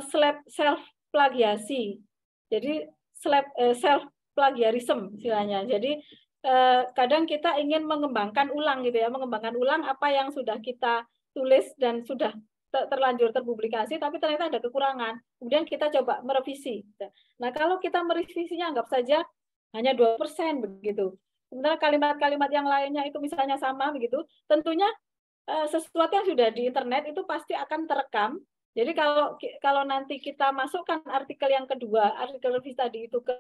self plagiasi. Jadi self eh, self plagiarism istilahnya. Jadi eh, kadang kita ingin mengembangkan ulang gitu ya, mengembangkan ulang apa yang sudah kita tulis dan sudah terlanjur terpublikasi tapi ternyata ada kekurangan. Kemudian kita coba merevisi. Nah, kalau kita merevisinya anggap saja hanya 2% begitu. Sementara kalimat-kalimat yang lainnya itu misalnya sama begitu, tentunya eh, sesuatu yang sudah di internet itu pasti akan terekam. Jadi kalau kalau nanti kita masukkan artikel yang kedua, artikel revisi tadi itu ke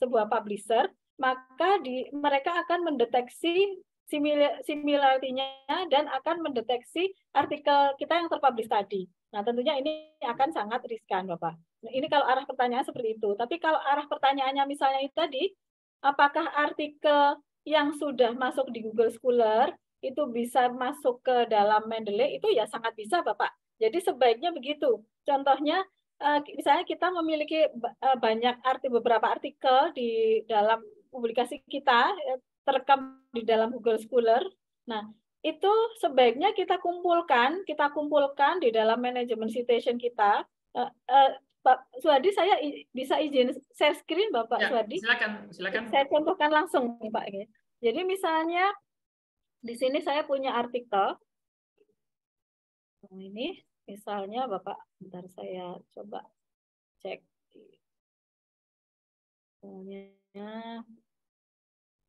sebuah publisher, maka di mereka akan mendeteksi similarity-nya dan akan mendeteksi artikel kita yang terpublish tadi. Nah, tentunya ini akan sangat riskan, Bapak. Nah, ini kalau arah pertanyaan seperti itu. Tapi kalau arah pertanyaannya misalnya itu tadi, apakah artikel yang sudah masuk di Google Scholar itu bisa masuk ke dalam Mendeley? Itu ya sangat bisa, Bapak. Jadi sebaiknya begitu. Contohnya, eh, misalnya kita memiliki eh, banyak arti beberapa artikel di dalam publikasi kita eh, terekam di dalam Google Scholar. Nah, itu sebaiknya kita kumpulkan, kita kumpulkan di dalam manajemen citation kita. Uh, uh, Pak Suwadi, saya bisa izin share screen Bapak ya, Suwadi. Silakan, silakan. Saya contohkan langsung Pak. Ya. Jadi misalnya di sini saya punya artikel. ini misalnya Bapak, bentar saya coba cek. Misalnya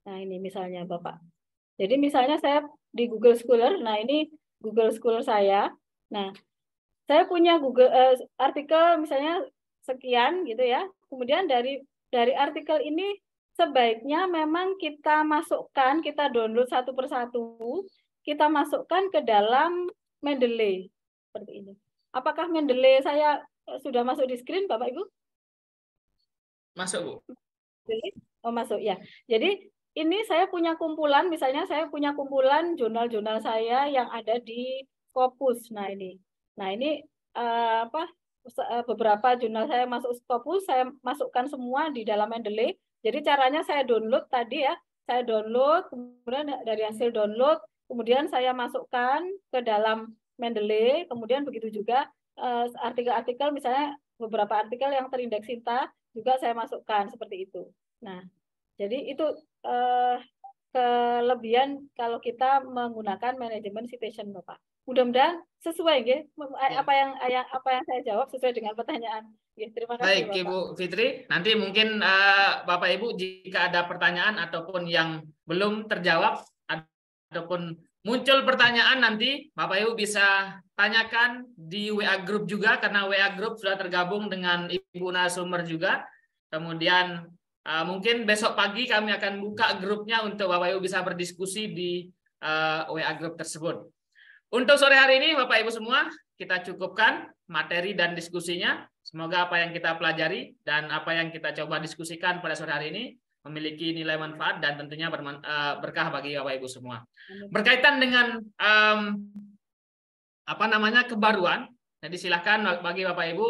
Nah, ini misalnya Bapak. Jadi misalnya saya di Google Scholar, nah ini Google Scholar saya. Nah, saya punya Google eh, artikel misalnya sekian gitu ya. Kemudian dari dari artikel ini sebaiknya memang kita masukkan, kita download satu persatu, kita masukkan ke dalam Mendeley seperti ini. Apakah Mendeley saya eh, sudah masuk di screen Bapak Ibu? Masuk, Bu. Oh, masuk ya. Jadi ini saya punya kumpulan, misalnya saya punya kumpulan jurnal-jurnal saya yang ada di Scopus. Nah ini, nah ini uh, apa? Eh, beberapa jurnal saya masuk Scopus, saya masukkan semua di dalam Mendeley. Jadi caranya saya download tadi ya, saya download, kemudian dari hasil download, kemudian saya masukkan ke dalam Mendeley, kemudian begitu juga eh, artikel-artikel, uh, misalnya beberapa artikel yang terindeks Sinta juga saya masukkan seperti itu. Nah, jadi itu eh, kelebihan kalau kita menggunakan manajemen citation Bapak. Mudah-mudahan sesuai nggih ya. apa yang apa yang saya jawab sesuai dengan pertanyaan. ya, terima kasih. Baik, Bapak. Ibu Fitri, nanti mungkin uh, Bapak Ibu jika ada pertanyaan ataupun yang belum terjawab ataupun muncul pertanyaan nanti Bapak Ibu bisa tanyakan di WA Group juga karena WA Group sudah tergabung dengan Ibu nasumer juga. Kemudian Ah, mungkin besok pagi kami akan buka grupnya untuk Bapak Ibu bisa berdiskusi di ah, WA grup tersebut. Untuk sore hari ini Bapak Ibu semua, kita cukupkan materi dan diskusinya. Semoga apa yang kita pelajari dan apa yang kita coba diskusikan pada sore hari ini memiliki nilai manfaat dan tentunya ah, berkah bagi Bapak Ibu semua. Berkaitan dengan um, apa namanya kebaruan, jadi silahkan bagi Bapak Ibu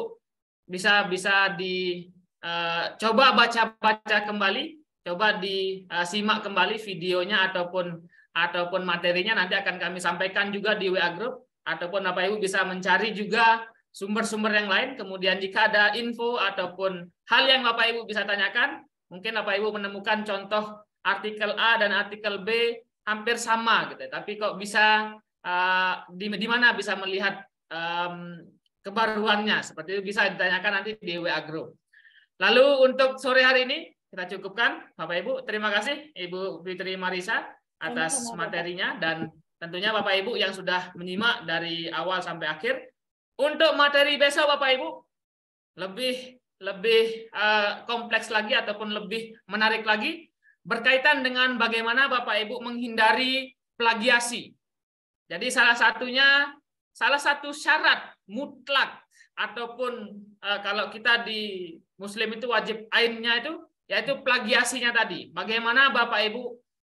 bisa bisa di Eh, coba baca-baca kembali, coba disimak eh, kembali videonya ataupun ataupun materinya nanti akan kami sampaikan juga di WA group ataupun Bapak Ibu bisa mencari juga sumber-sumber yang lain. Kemudian jika ada info ataupun hal yang Bapak Ibu bisa tanyakan, mungkin Bapak Ibu menemukan contoh artikel A dan artikel B hampir sama gitu. Tapi kok bisa uh, di, di mana bisa melihat um, kebaruannya? Seperti itu bisa ditanyakan nanti di WA group. Lalu untuk sore hari ini kita cukupkan Bapak Ibu. Terima kasih Ibu Fitri Marisa atas materinya dan tentunya Bapak Ibu yang sudah menyimak dari awal sampai akhir. Untuk materi besok Bapak Ibu lebih lebih eh, kompleks lagi ataupun lebih menarik lagi berkaitan dengan bagaimana Bapak Ibu menghindari plagiasi. Jadi salah satunya salah satu syarat mutlak ataupun eh, kalau kita di Muslim itu wajib ainnya itu yaitu plagiasinya tadi. Bagaimana Bapak Ibu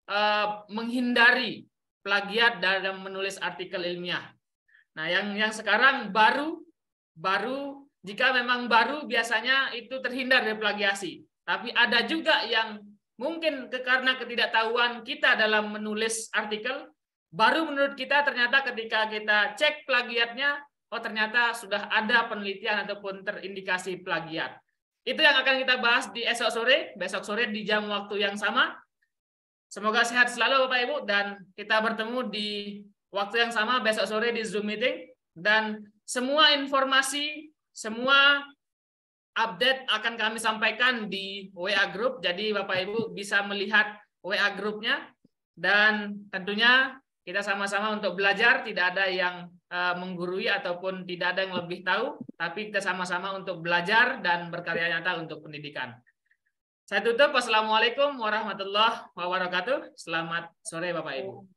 eh, menghindari plagiat dalam menulis artikel ilmiah. Nah, yang yang sekarang baru baru jika memang baru biasanya itu terhindar dari plagiasi. Tapi ada juga yang mungkin ke, karena ketidaktahuan kita dalam menulis artikel baru menurut kita ternyata ketika kita cek plagiatnya oh ternyata sudah ada penelitian ataupun terindikasi plagiat. Itu yang akan kita bahas di esok sore, besok sore di jam waktu yang sama. Semoga sehat selalu Bapak Ibu dan kita bertemu di waktu yang sama besok sore di Zoom meeting dan semua informasi, semua update akan kami sampaikan di WA group jadi Bapak Ibu bisa melihat WA grupnya dan tentunya kita sama-sama untuk belajar, tidak ada yang eh, menggurui ataupun tidak ada yang lebih tahu, tapi kita sama-sama untuk belajar dan berkarya nyata untuk pendidikan. Saya tutup. Wassalamualaikum warahmatullahi wabarakatuh. Selamat sore Bapak Ibu.